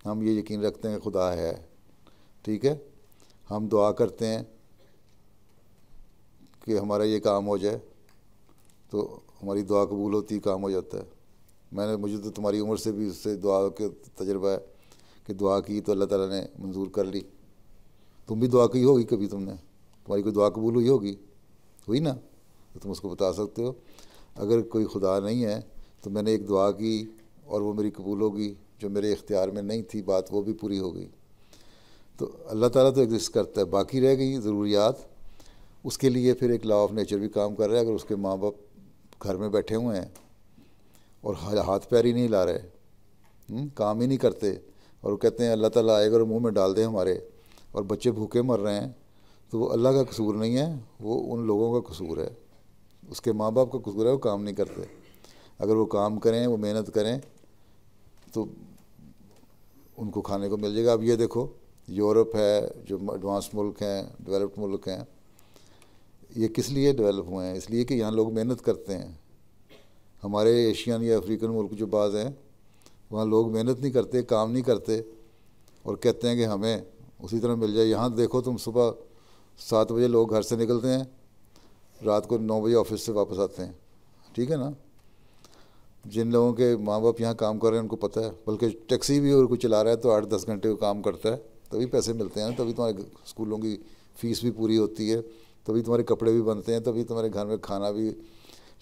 हम ये यकीन रखते हैं कि खुदा है ठीक है हम दुआ करते हैं कि हमारा ये काम हो जाए तो हमारी दुआ कबूल होती काम हो जाता है मैंने मुझे तो तुम्हारी उम्र से भी उससे दुआ के तजर्बा है कि दुआ की तो अल्लाह ताला ने मंजूर कर ली तुम भी दुआ की होगी कभी तुमने तुम्हारी कोई दुआ कबूल हुई होगी हुई ना तो तुम उसको बता सकते हो अगर कोई खुदा नहीं है तो मैंने एक दुआ की और वो मेरी कबूल होगी जो मेरे इख्तियार में नहीं थी बात वो भी पूरी हो गई तो अल्लाह ताला तो एग्जिस्ट करता है बाकी रह गई ज़रूरियात उसके लिए फिर एक लॉ ऑफ नेचर भी काम कर रहा है अगर उसके माँ बाप घर में बैठे हुए हैं और हाथ पैर ही नहीं ला रहे हुँ? हम्म, काम ही नहीं करते और वो कहते हैं अल्लाह ताला आएगा और मुँह में डाल दें हमारे और बच्चे भूखे मर रहे हैं तो वो अल्लाह का कसूर नहीं है वो उन लोगों का कसूर है उसके माँ बाप का कसूर है वो काम नहीं करते अगर वो काम करें वो मेहनत करें तो उनको खाने को मिल जाएगा अब ये देखो यूरोप है जो एडवांस मुल्क हैं डेवलप्ड मुल्क हैं ये किस लिए डेवलप हुए हैं इसलिए कि यहाँ लोग मेहनत करते हैं हमारे एशियन या अफ्रीकन मुल्क जो बाज़ हैं वहाँ लोग मेहनत नहीं करते काम नहीं करते और कहते हैं कि हमें उसी तरह मिल जाए यहाँ देखो तुम सुबह सात बजे लोग घर से निकलते हैं रात को नौ बजे ऑफिस से वापस आते हैं ठीक है ना जिन लोगों के माँ बाप यहाँ काम कर रहे हैं उनको पता है बल्कि टैक्सी भी और कोई चला रहा है तो आठ दस घंटे काम करता है तभी पैसे मिलते हैं तभी तुम्हारे स्कूलों की फ़ीस भी पूरी होती है तभी तुम्हारे कपड़े भी बनते हैं तभी तुम्हारे घर में खाना भी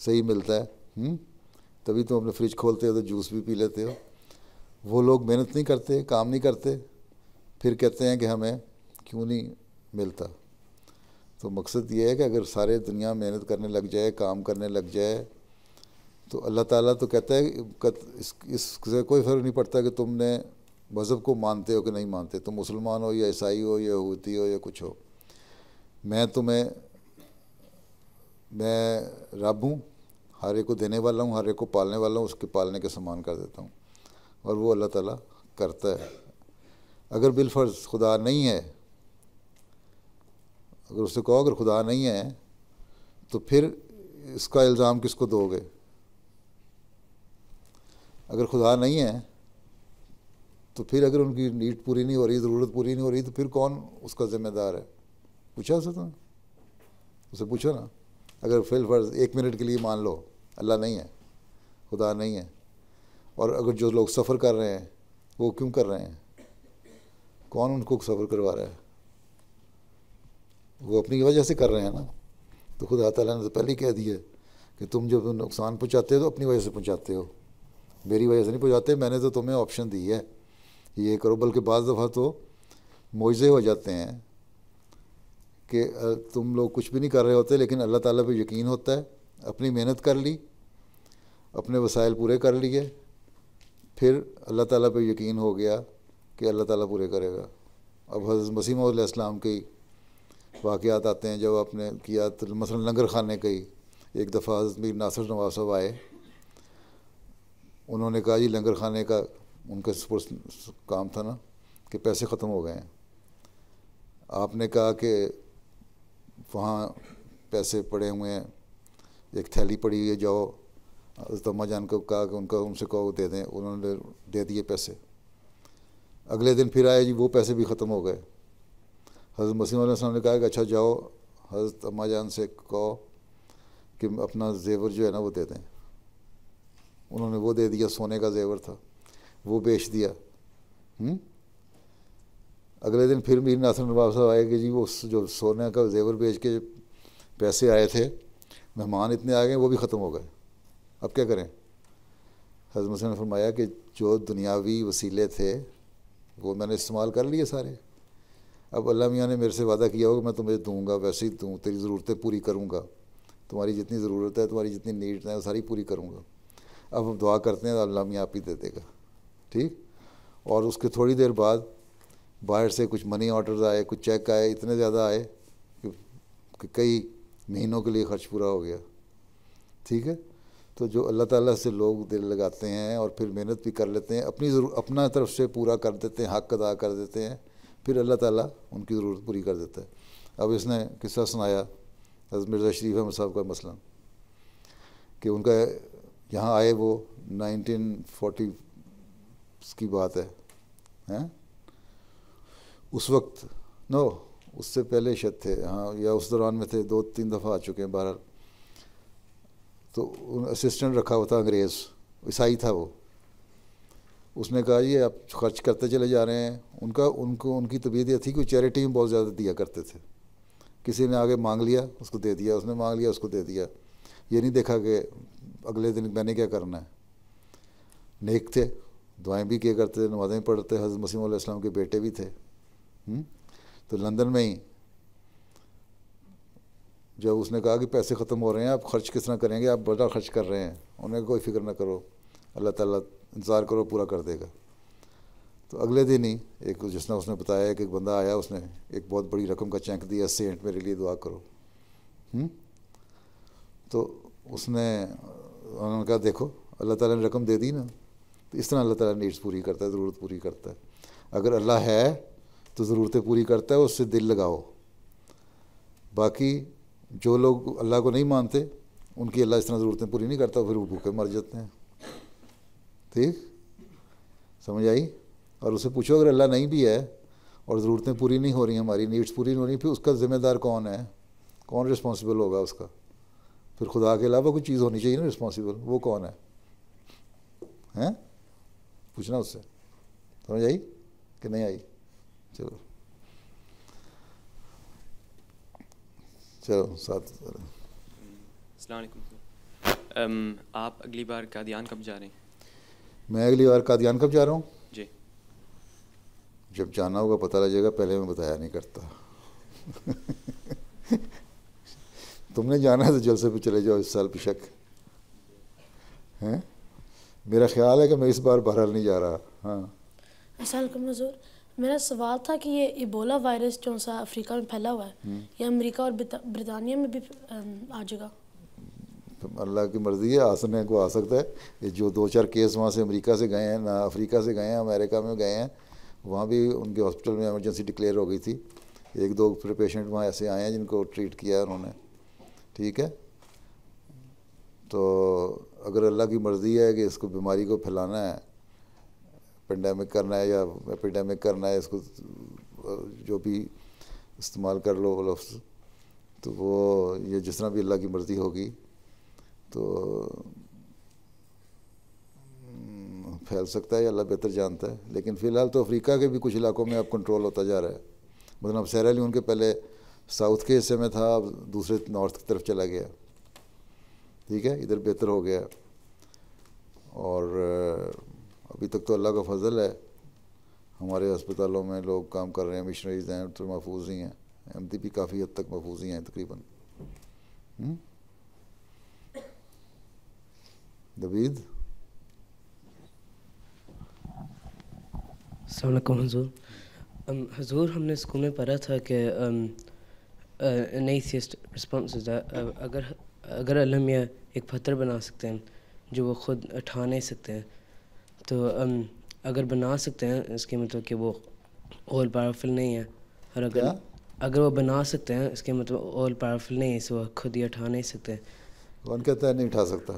सही मिलता है हुँ? हम्म? तभी तुम अपने फ्रिज खोलते हो तो जूस भी पी लेते हो वो लोग मेहनत नहीं करते काम नहीं करते फिर कहते हैं कि हमें क्यों नहीं मिलता तो मकसद ये है कि अगर सारे दुनिया मेहनत करने लग जाए काम करने लग जाए तो अल्लाह ताला तो कहता है इससे इस कोई फ़र्क नहीं पड़ता कि तुमने मज़हब को मानते हो कि नहीं मानते तुम मुसलमान हो या ईसाई हो या यहूदी हो या कुछ हो मैं तुम्हें मैं रब हूँ हर एक को देने वाला हूँ हर एक को पालने वाला हूँ उसके पालने के समान कर देता हूँ और वो अल्लाह ताला करता है अगर बिलफर्ज खुदा नहीं है अगर उससे कहो अगर खुदा नहीं है तो फिर इसका इल्ज़ाम किसको दोगे अगर खुदा नहीं है तो फिर अगर उनकी नीड पूरी नहीं हो रही ज़रूरत पूरी नहीं हो रही तो फिर कौन उसका ज़िम्मेदार है पूछा उसे तो उसे पूछो ना अगर फिल फर्ज एक मिनट के लिए मान लो अल्लाह नहीं है खुदा नहीं है और अगर जो लोग सफ़र कर रहे हैं वो क्यों कर रहे हैं कौन उनको सफ़र करवा रहा है वो अपनी वजह से कर रहे हैं ना तो खुद तला ने तो पहले ही कह दिया कि तुम जब नुकसान पहुँचाते हो तो अपनी वजह से पहुँचाते हो मेरी वजह से नहीं पहुँचाते मैंने तो तुम्हें ऑप्शन दी है ये करो बल्कि बाद दफ़ा तो मुआवजे हो जाते हैं कि तुम लोग कुछ भी नहीं कर रहे होते लेकिन अल्लाह ताला पे यकीन होता है अपनी मेहनत कर ली अपने वसाइल पूरे कर लिए फिर अल्लाह ताला पे यकीन हो गया कि अल्लाह ताला पूरे करेगा अब हज़रत मसीम इस्लाम के वाक़ात आते हैं जब आपने किया तो मसलन लंगर खाने कई एक दफ़ा हज़रत मीर नासर नवाब साहब आए उन्होंने कहा जी लंगर खाने का उनका काम था ना कि पैसे ख़त्म हो गए हैं आपने कहा कि वहाँ पैसे पड़े हुए हैं एक थैली पड़ी हुई है जाओ हजरत अम्मा जान को कहा कि उनका उनसे कहो दे दें उन्होंने दे दिए पैसे अगले दिन फिर आए जी वो पैसे भी ख़त्म हो गए हज़रत मसीम ने कहा कि अच्छा जाओ हज़रत अम्मा जान से कहो कि अपना जेवर जो है ना वो दे दें उन्होंने वो दे दिया सोने का जेवर था वो बेच दिया हुँ? हम्म? अगले दिन फिर मीर नाथन नवाब साहब आए कि जी वो जो सोने का जेवर बेच के पैसे आए थे मेहमान इतने आ गए वो भी ख़त्म हो गए अब क्या करें हजम ने फरमाया कि जो दुनियावी वसीले थे वो मैंने इस्तेमाल कर लिए सारे अब अल्लाह मियाँ ने मेरे से वादा किया होगा मैं तुम्हें दूंगा वैसे ही दूँ तेरी ज़रूरतें पूरी करूँगा तुम्हारी जितनी ज़रूरत है तुम्हारी जितनी नीड है सारी पूरी करूँगा अब हम दुआ करते हैं तो अल्लाह मियाँ आप ही दे देगा ठीक और उसके थोड़ी देर बाद बाहर से कुछ मनी ऑर्डर आए कुछ चेक आए इतने ज़्यादा आए कि कई महीनों के लिए खर्च पूरा हो गया ठीक है तो जो अल्लाह ताला से लोग दिल लगाते हैं और फिर मेहनत भी कर लेते हैं अपनी ज़रूर अपना तरफ से पूरा कर देते हैं हक अदा कर देते हैं फिर अल्लाह ताला उनकी ज़रूरत पूरी कर देता है अब इसने किस्सा सुनाया हज़रत मिर्ज़ा शरीफ अहमद साहब का मसला कि उनका यहाँ आए वो 1940 की बात है हैं उस वक्त नो उससे पहले शायद थे हाँ या उस दौरान में थे दो तीन दफ़ा आ चुके हैं बहरहाल तो असिस्टेंट रखा हुआ था अंग्रेज़ ईसाई था वो उसने कहा ये आप खर्च करते चले जा रहे हैं उनका उनको उनकी तबीयत यह थी कि चैरिटी में बहुत ज़्यादा दिया करते थे किसी ने आगे मांग लिया उसको दे दिया उसने मांग लिया उसको दे दिया ये नहीं देखा कि अगले दिन मैंने क्या करना है नेक थे दुआएं भी किया करते थे नमाजें भी पढ़ते हज़रत मसीम के बेटे भी थे हुँ? हम्म? तो लंदन में ही जब उसने कहा कि पैसे ख़त्म हो रहे हैं आप खर्च किस तरह करेंगे आप बड़ा खर्च कर रहे हैं उन्हें कोई फिक्र ना करो अल्लाह ताला इंतज़ार करो पूरा कर देगा तो अगले दिन ही एक जिसने उसने बताया कि एक बंदा आया उसने एक बहुत बड़ी रकम का चेक दिया सेंट मेरे लिए दुआ करो हुँ? हम्म? तो उसने उन्होंने कहा देखो अल्लाह ताला ने रकम दे दी ना तो इस तरह अल्लाह ताला नीड्स पूरी करता है ज़रूरत पूरी करता है अगर अल्लाह है तो ज़रूरतें पूरी करता है उससे दिल लगाओ बाकी जो लोग अल्लाह को नहीं मानते उनकी अल्लाह इस तरह ज़रूरतें पूरी नहीं करता फिर वो भूखे मर जाते हैं ठीक समझ आई और उसे पूछो अगर अल्लाह नहीं भी है और ज़रूरतें पूरी नहीं हो रही हमारी नीड्स पूरी नहीं हो रही फिर उसका ज़िम्मेदार कौन है कौन रिस्पॉन्सिबल होगा उसका फिर खुदा के अलावा कोई चीज़ होनी चाहिए ना रिस्पॉन्सिबल वो कौन है हैं पूछना उससे समझ आई कि नहीं आई चलो चलो साथ सलाम आप अगली बार कादियान कब जा रहे हैं मैं अगली बार कादियान कब जा रहा हूँ जी जब जाना होगा पता लगेगा पहले मैं बताया नहीं करता तुमने जाना है तो जलसे पे चले जाओ इस साल बेशक हैं मेरा ख्याल है कि मैं इस बार बहरहाल नहीं जा रहा हाँ नजूर मेरा सवाल था कि ये इबोला वायरस जो सा अफ्रीका में फैला हुआ है हम्म। ये अमेरिका और ब्रितानिया में भी आ जाएगा तो अल्लाह की मर्ज़ी है आसने को आ सकता है जो दो चार केस वहाँ से अमेरिका से गए हैं ना अफ्रीका से गए हैं अमेरिका में गए हैं वहाँ भी उनके हॉस्पिटल में एमरजेंसी डिक्लेयर हो गई थी एक दो फिर पेशेंट वहाँ ऐसे आए हैं जिनको ट्रीट किया है उन्होंने ठीक है तो अगर अल्लाह की मर्ज़ी है कि इसको बीमारी को फैलाना है पेंडेमिक करना है या एपिडेमिक करना है इसको जो भी इस्तेमाल कर लो लफ्ज़ तो वो ये जिस तरह भी अल्लाह की मर्ज़ी होगी तो हम्म, फैल सकता है अल्लाह बेहतर जानता है लेकिन फ़िलहाल तो अफ्रीका के भी कुछ इलाकों में अब कंट्रोल होता जा रहा है मतलब सैराली उनके पहले साउथ के हिस्से में था अब दूसरे नॉर्थ की तरफ चला गया ठीक है इधर बेहतर हो गया और अभी तक तो अल्लाह का फजल है हमारे अस्पतालों में लोग काम कर रहे हैं मिशनरीज हैं तो महफूज ही हैं एम टी पी काफ़ी हद तक महफूज ही हैं तकरीबन दबीद हजूर हजूर हमने स्कूल में पढ़ा था कि नईसियस्ट रिस्पॉन्स अगर अगर अलमिया एक पत्थर बना सकते हैं जो वो खुद उठा नहीं सकते हैं तो अगर बना सकते हैं इसके मतलब कि वो ऑल पावरफुल नहीं है और अगर क्या? अगर वो बना सकते हैं इसके मतलब ऑल पावरफुल नहीं है इसे वो खुद ही उठा नहीं सकते कौन कहता है नहीं उठा सकता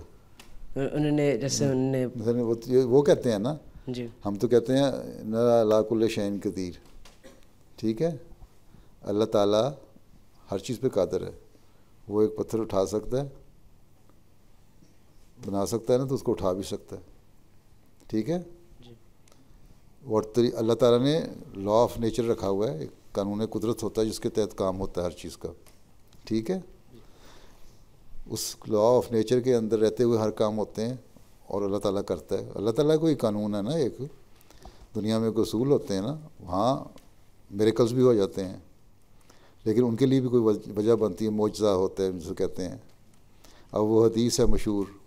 उन्होंने जैसे हम्म। उन्होंने वो वो कहते हैं ना जी हम तो कहते हैं नाकुल्ल शैन कदीर ठीक है अल्लाह ताला हर चीज़ पे कादर है वो एक पत्थर उठा सकता है बना सकता है ना तो उसको उठा भी सकता है ठीक है और अल्लाह ताला ने लॉ ऑफ नेचर रखा हुआ है एक कानून कुदरत होता है जिसके तहत काम होता है हर चीज़ का ठीक है उस लॉ ऑफ नेचर के अंदर रहते हुए हर काम होते हैं और अल्लाह ताला करता है अल्लाह ताला कोई कानून है ना एक दुनिया में कोई असूल होते हैं ना वहाँ मेरेकल्स भी हो जाते हैं लेकिन उनके लिए भी कोई वजह बनती है मुआजा होता है जिसे कहते हैं अब वो हदीस है मशहूर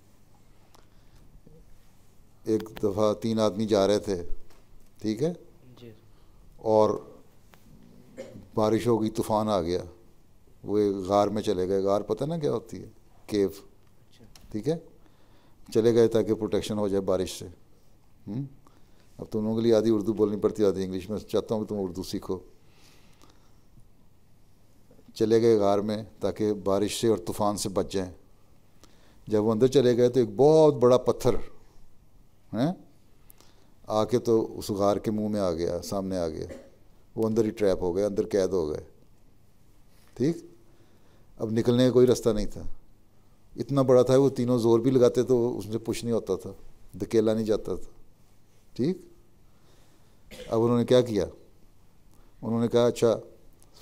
एक दफ़ा तीन आदमी जा रहे थे ठीक है और बारिश हो गई तूफ़ान आ गया वो एक गार में चले गए गार पता ना क्या होती है केव अच्छा। ठीक है चले गए ताकि प्रोटेक्शन हो जाए बारिश से हुँ? हम्म? अब तुम लोगों के लिए आधी उर्दू बोलनी पड़ती आधी इंग्लिश में चाहता हूँ कि तुम उर्दू सीखो चले गए गार में ताकि बारिश से और तूफ़ान से बच जाएं जब वो अंदर चले गए तो एक बहुत बड़ा पत्थर हैं आके तो उस गार के मुंह में आ गया सामने आ गया वो अंदर ही ट्रैप हो गए अंदर कैद हो गए ठीक अब निकलने का कोई रास्ता नहीं था इतना बड़ा था वो तीनों जोर भी लगाते तो उसमें पुश नहीं होता था धकेला नहीं जाता था ठीक अब उन्होंने क्या किया उन्होंने कहा अच्छा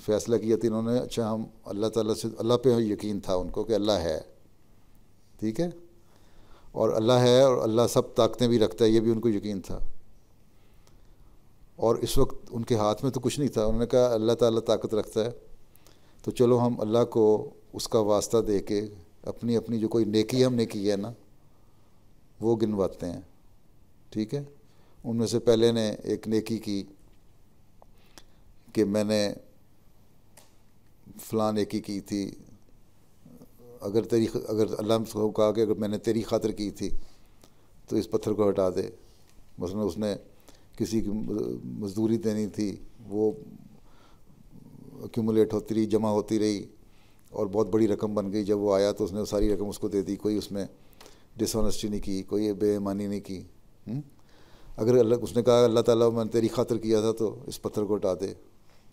फैसला किया तो इन्होंने अच्छा हम अल्लाह ताला से अल्लाह पे यकीन था उनको कि अल्लाह है ठीक है और अल्लाह है और अल्लाह सब ताकतें भी रखता है ये भी उनको यकीन था और इस वक्त उनके हाथ में तो कुछ नहीं था उन्होंने कहा अल्लाह ताला ताकत रखता है तो चलो हम अल्लाह को उसका वास्ता दे के अपनी अपनी जो कोई नेकी हमने की है ना वो गिनवाते हैं ठीक है उनमें से पहले ने एक नेकी की कि मैंने फ़लाँ नेकी की थी अगर तेरी अगर अल्लाह को कहा कि अगर मैंने तेरी खातर की थी तो इस पत्थर को हटा दे मसलन उसने किसी की मजदूरी देनी थी वो एक्यूमुलेट होती रही जमा होती रही और बहुत बड़ी रकम बन गई जब वो आया तो उसने सारी रकम उसको दे दी कोई उसमें डिसऑनेस्टी नहीं की कोई बेईमानी नहीं की हुँ? हम्म? अगर अल्लाह उसने कहा अल्लाह ताला मैंने तेरी खातर किया था तो इस पत्थर को हटा दे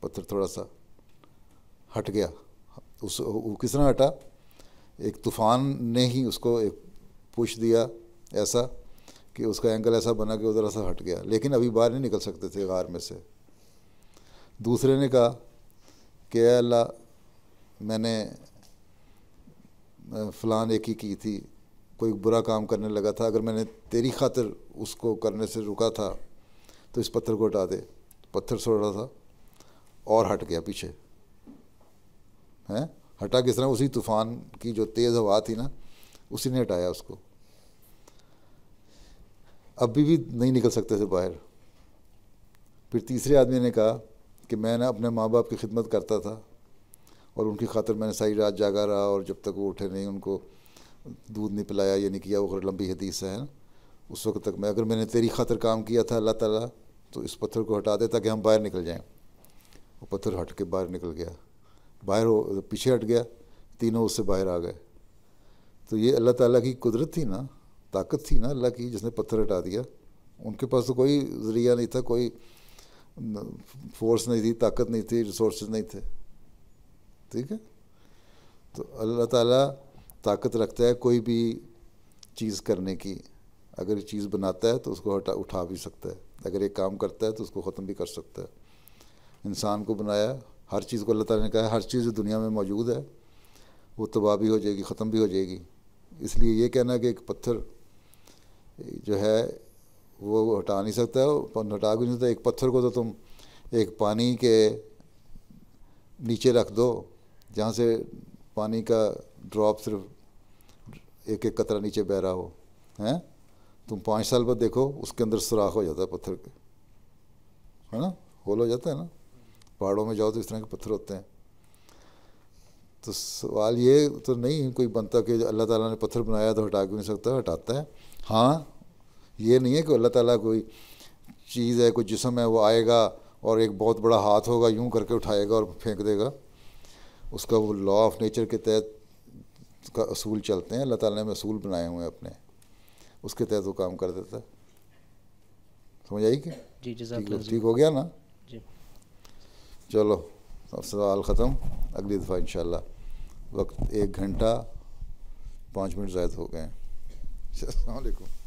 पत्थर थोड़ा सा हट गया उस किस तरह हटा एक तूफ़ान ने ही उसको एक पुश दिया ऐसा कि उसका एंगल ऐसा बना कि उधर ऐसा हट गया लेकिन अभी बाहर नहीं निकल सकते थे गार में से दूसरे ने कहा कि अल्लाह मैंने फलान एक ही की थी कोई बुरा काम करने लगा था अगर मैंने तेरी खातिर उसको करने से रुका था तो इस पत्थर को हटा दे पत्थर छोड़ रहा था और हट गया पीछे हैं हटा किस तरह उसी तूफान की जो तेज़ हवा थी ना उसी ने हटाया उसको अभी भी नहीं निकल सकते थे बाहर फिर तीसरे आदमी ने कहा कि मैं ना अपने माँ बाप की खिदमत करता था और उनकी खातर मैंने सारी रात जागा रहा और जब तक वो उठे नहीं उनको दूध नहीं पिलाया ये नहीं किया वो लंबी हदीस है उस वक्त तक मैं अगर मैंने तेरी खातर काम किया था अल्लाह ताला तो इस पत्थर को हटा दे ताकि हम बाहर निकल जाएं वो पत्थर हट के बाहर निकल गया बाहर हो पीछे हट गया तीनों उससे बाहर आ गए तो ये अल्लाह ताला की कुदरत थी ना ताकत थी ना अल्लाह की जिसने पत्थर हटा दिया उनके पास तो कोई ज़रिया नहीं था कोई फोर्स नहीं थी ताकत नहीं थी रिसोर्स नहीं थे ठीक है तो अल्लाह ताला ताकत रखता है कोई भी चीज़ करने की अगर चीज़ बनाता है तो उसको हटा उठा भी सकता है अगर एक काम करता है तो उसको ख़त्म भी कर सकता है इंसान को बनाया हर चीज़ को अल्लाह ताला ने कहा हर चीज़ दुनिया में मौजूद है वो तबाह भी हो जाएगी ख़त्म भी हो जाएगी इसलिए ये कहना कि एक पत्थर जो है वो हटा नहीं सकता हटा भी नहीं सकता एक पत्थर को तो तुम एक पानी के नीचे रख दो जहाँ से पानी का ड्रॉप सिर्फ एक एक कतरा नीचे बह रहा हो हैं तुम पाँच साल बाद देखो उसके अंदर सुराख हो जाता है पत्थर के है ना होल हो जाता है ना पहाड़ों में जाओ तो इस तरह के पत्थर होते हैं तो सवाल ये तो नहीं कोई बनता कि अल्लाह ताला ने पत्थर बनाया तो हटा क्यों नहीं सकता हटाता है हाँ ये नहीं है कि अल्लाह ताला कोई चीज़ है कोई जिसम है वो आएगा और एक बहुत बड़ा हाथ होगा यूं करके उठाएगा और फेंक देगा उसका वो लॉ ऑफ नेचर के तहत का असूल चलते हैं अल्लाह ताला ने असूल बनाए हुए हैं अपने उसके तहत वो काम कर देता है समझ आई कि ठीक हो गया ना चलो अब सवाल ख़त्म अगली दफ़ा इन वक्त एक घंटा पाँच मिनट ज़ायद हो गए हैं अलकुम